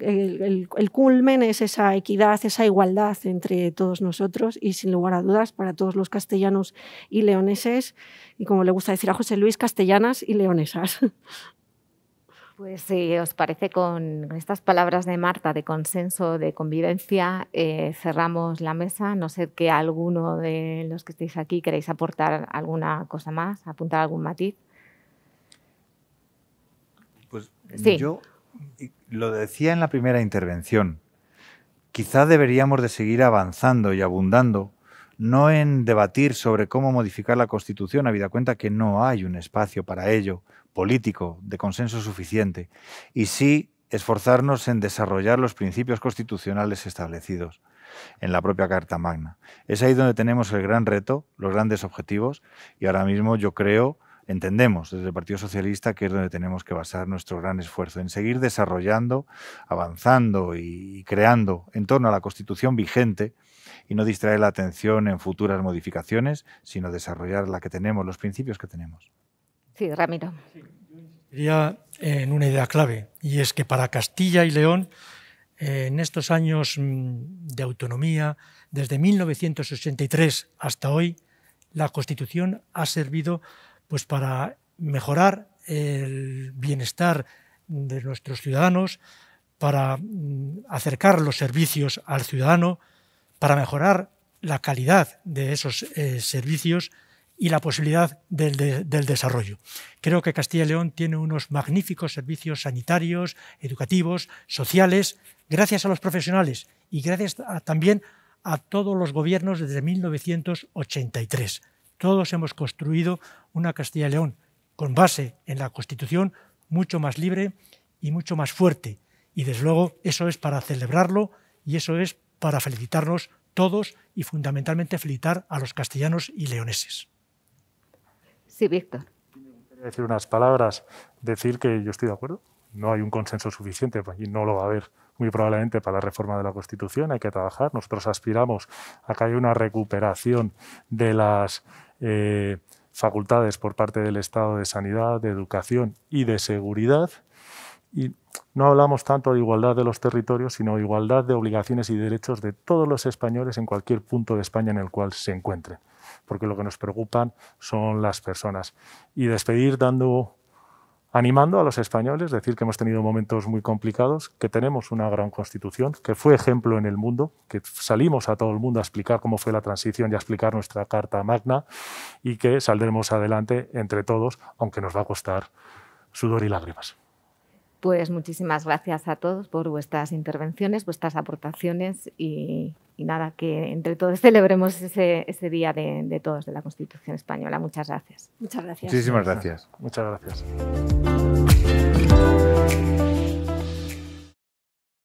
el, culmen es esa equidad, esa igualdad entre todos nosotros y sin lugar a dudas para todos los castellanos y leoneses y como le gusta decir a José Luis, castellanas y leonesas. Pues si os parece, con estas palabras de Marta de consenso, de convivencia, eh, cerramos la mesa, no sé que alguno de los que estéis aquí queréis aportar alguna cosa más, apuntar algún matiz. Pues yo lo decía en la primera intervención, quizá deberíamos de seguir avanzando y abundando, no en debatir sobre cómo modificar la Constitución, habida cuenta que no hay un espacio para ello, político de consenso suficiente y sí esforzarnos en desarrollar los principios constitucionales establecidos en la propia Carta Magna. Es ahí donde tenemos el gran reto, los grandes objetivos y ahora mismo yo creo, entendemos desde el Partido Socialista que es donde tenemos que basar nuestro gran esfuerzo, en seguir desarrollando, avanzando y creando en torno a la Constitución vigente y no distraer la atención en futuras modificaciones, sino desarrollar la que tenemos, los principios que tenemos. Sí, Ramiro. Eh, en una idea clave, y es que para Castilla y León, eh, en estos años mm, de autonomía, desde 1983 hasta hoy, la Constitución ha servido pues, para mejorar el bienestar de nuestros ciudadanos, para mm, acercar los servicios al ciudadano, para mejorar la calidad de esos eh, servicios y la posibilidad del, desarrollo. Creo que Castilla y León tiene unos magníficos servicios sanitarios, educativos, sociales, gracias a los profesionales y gracias también a todos los gobiernos desde 1983. Todos hemos construido una Castilla y León con base en la Constitución mucho más libre y mucho más fuerte. Y desde luego eso es para celebrarlo y eso es para felicitarnos todos y fundamentalmente felicitar a los castellanos y leoneses. Sí, Víctor. Me decir unas palabras, decir que yo estoy de acuerdo. No hay un consenso suficiente pues, y no lo va a haber muy probablemente para la reforma de la Constitución. Hay que trabajar. Nosotros aspiramos a que haya una recuperación de las eh, facultades por parte del Estado de Sanidad, de Educación y de Seguridad. Y no hablamos tanto de igualdad de los territorios, sino de igualdad de obligaciones y derechos de todos los españoles en cualquier punto de España en el cual se encuentren porque lo que nos preocupan son las personas. Y despedir dando, animando a los españoles, decir que hemos tenido momentos muy complicados, que tenemos una gran constitución, que fue ejemplo en el mundo, que salimos a todo el mundo a explicar cómo fue la transición y a explicar nuestra Carta Magna y que saldremos adelante entre todos, aunque nos va a costar sudor y lágrimas. Pues muchísimas gracias a todos por vuestras intervenciones, vuestras aportaciones y, nada, que entre todos celebremos ese, día de, de, todos de la Constitución Española. Muchas gracias. Muchas gracias. Muchísimas gracias. Muchas gracias.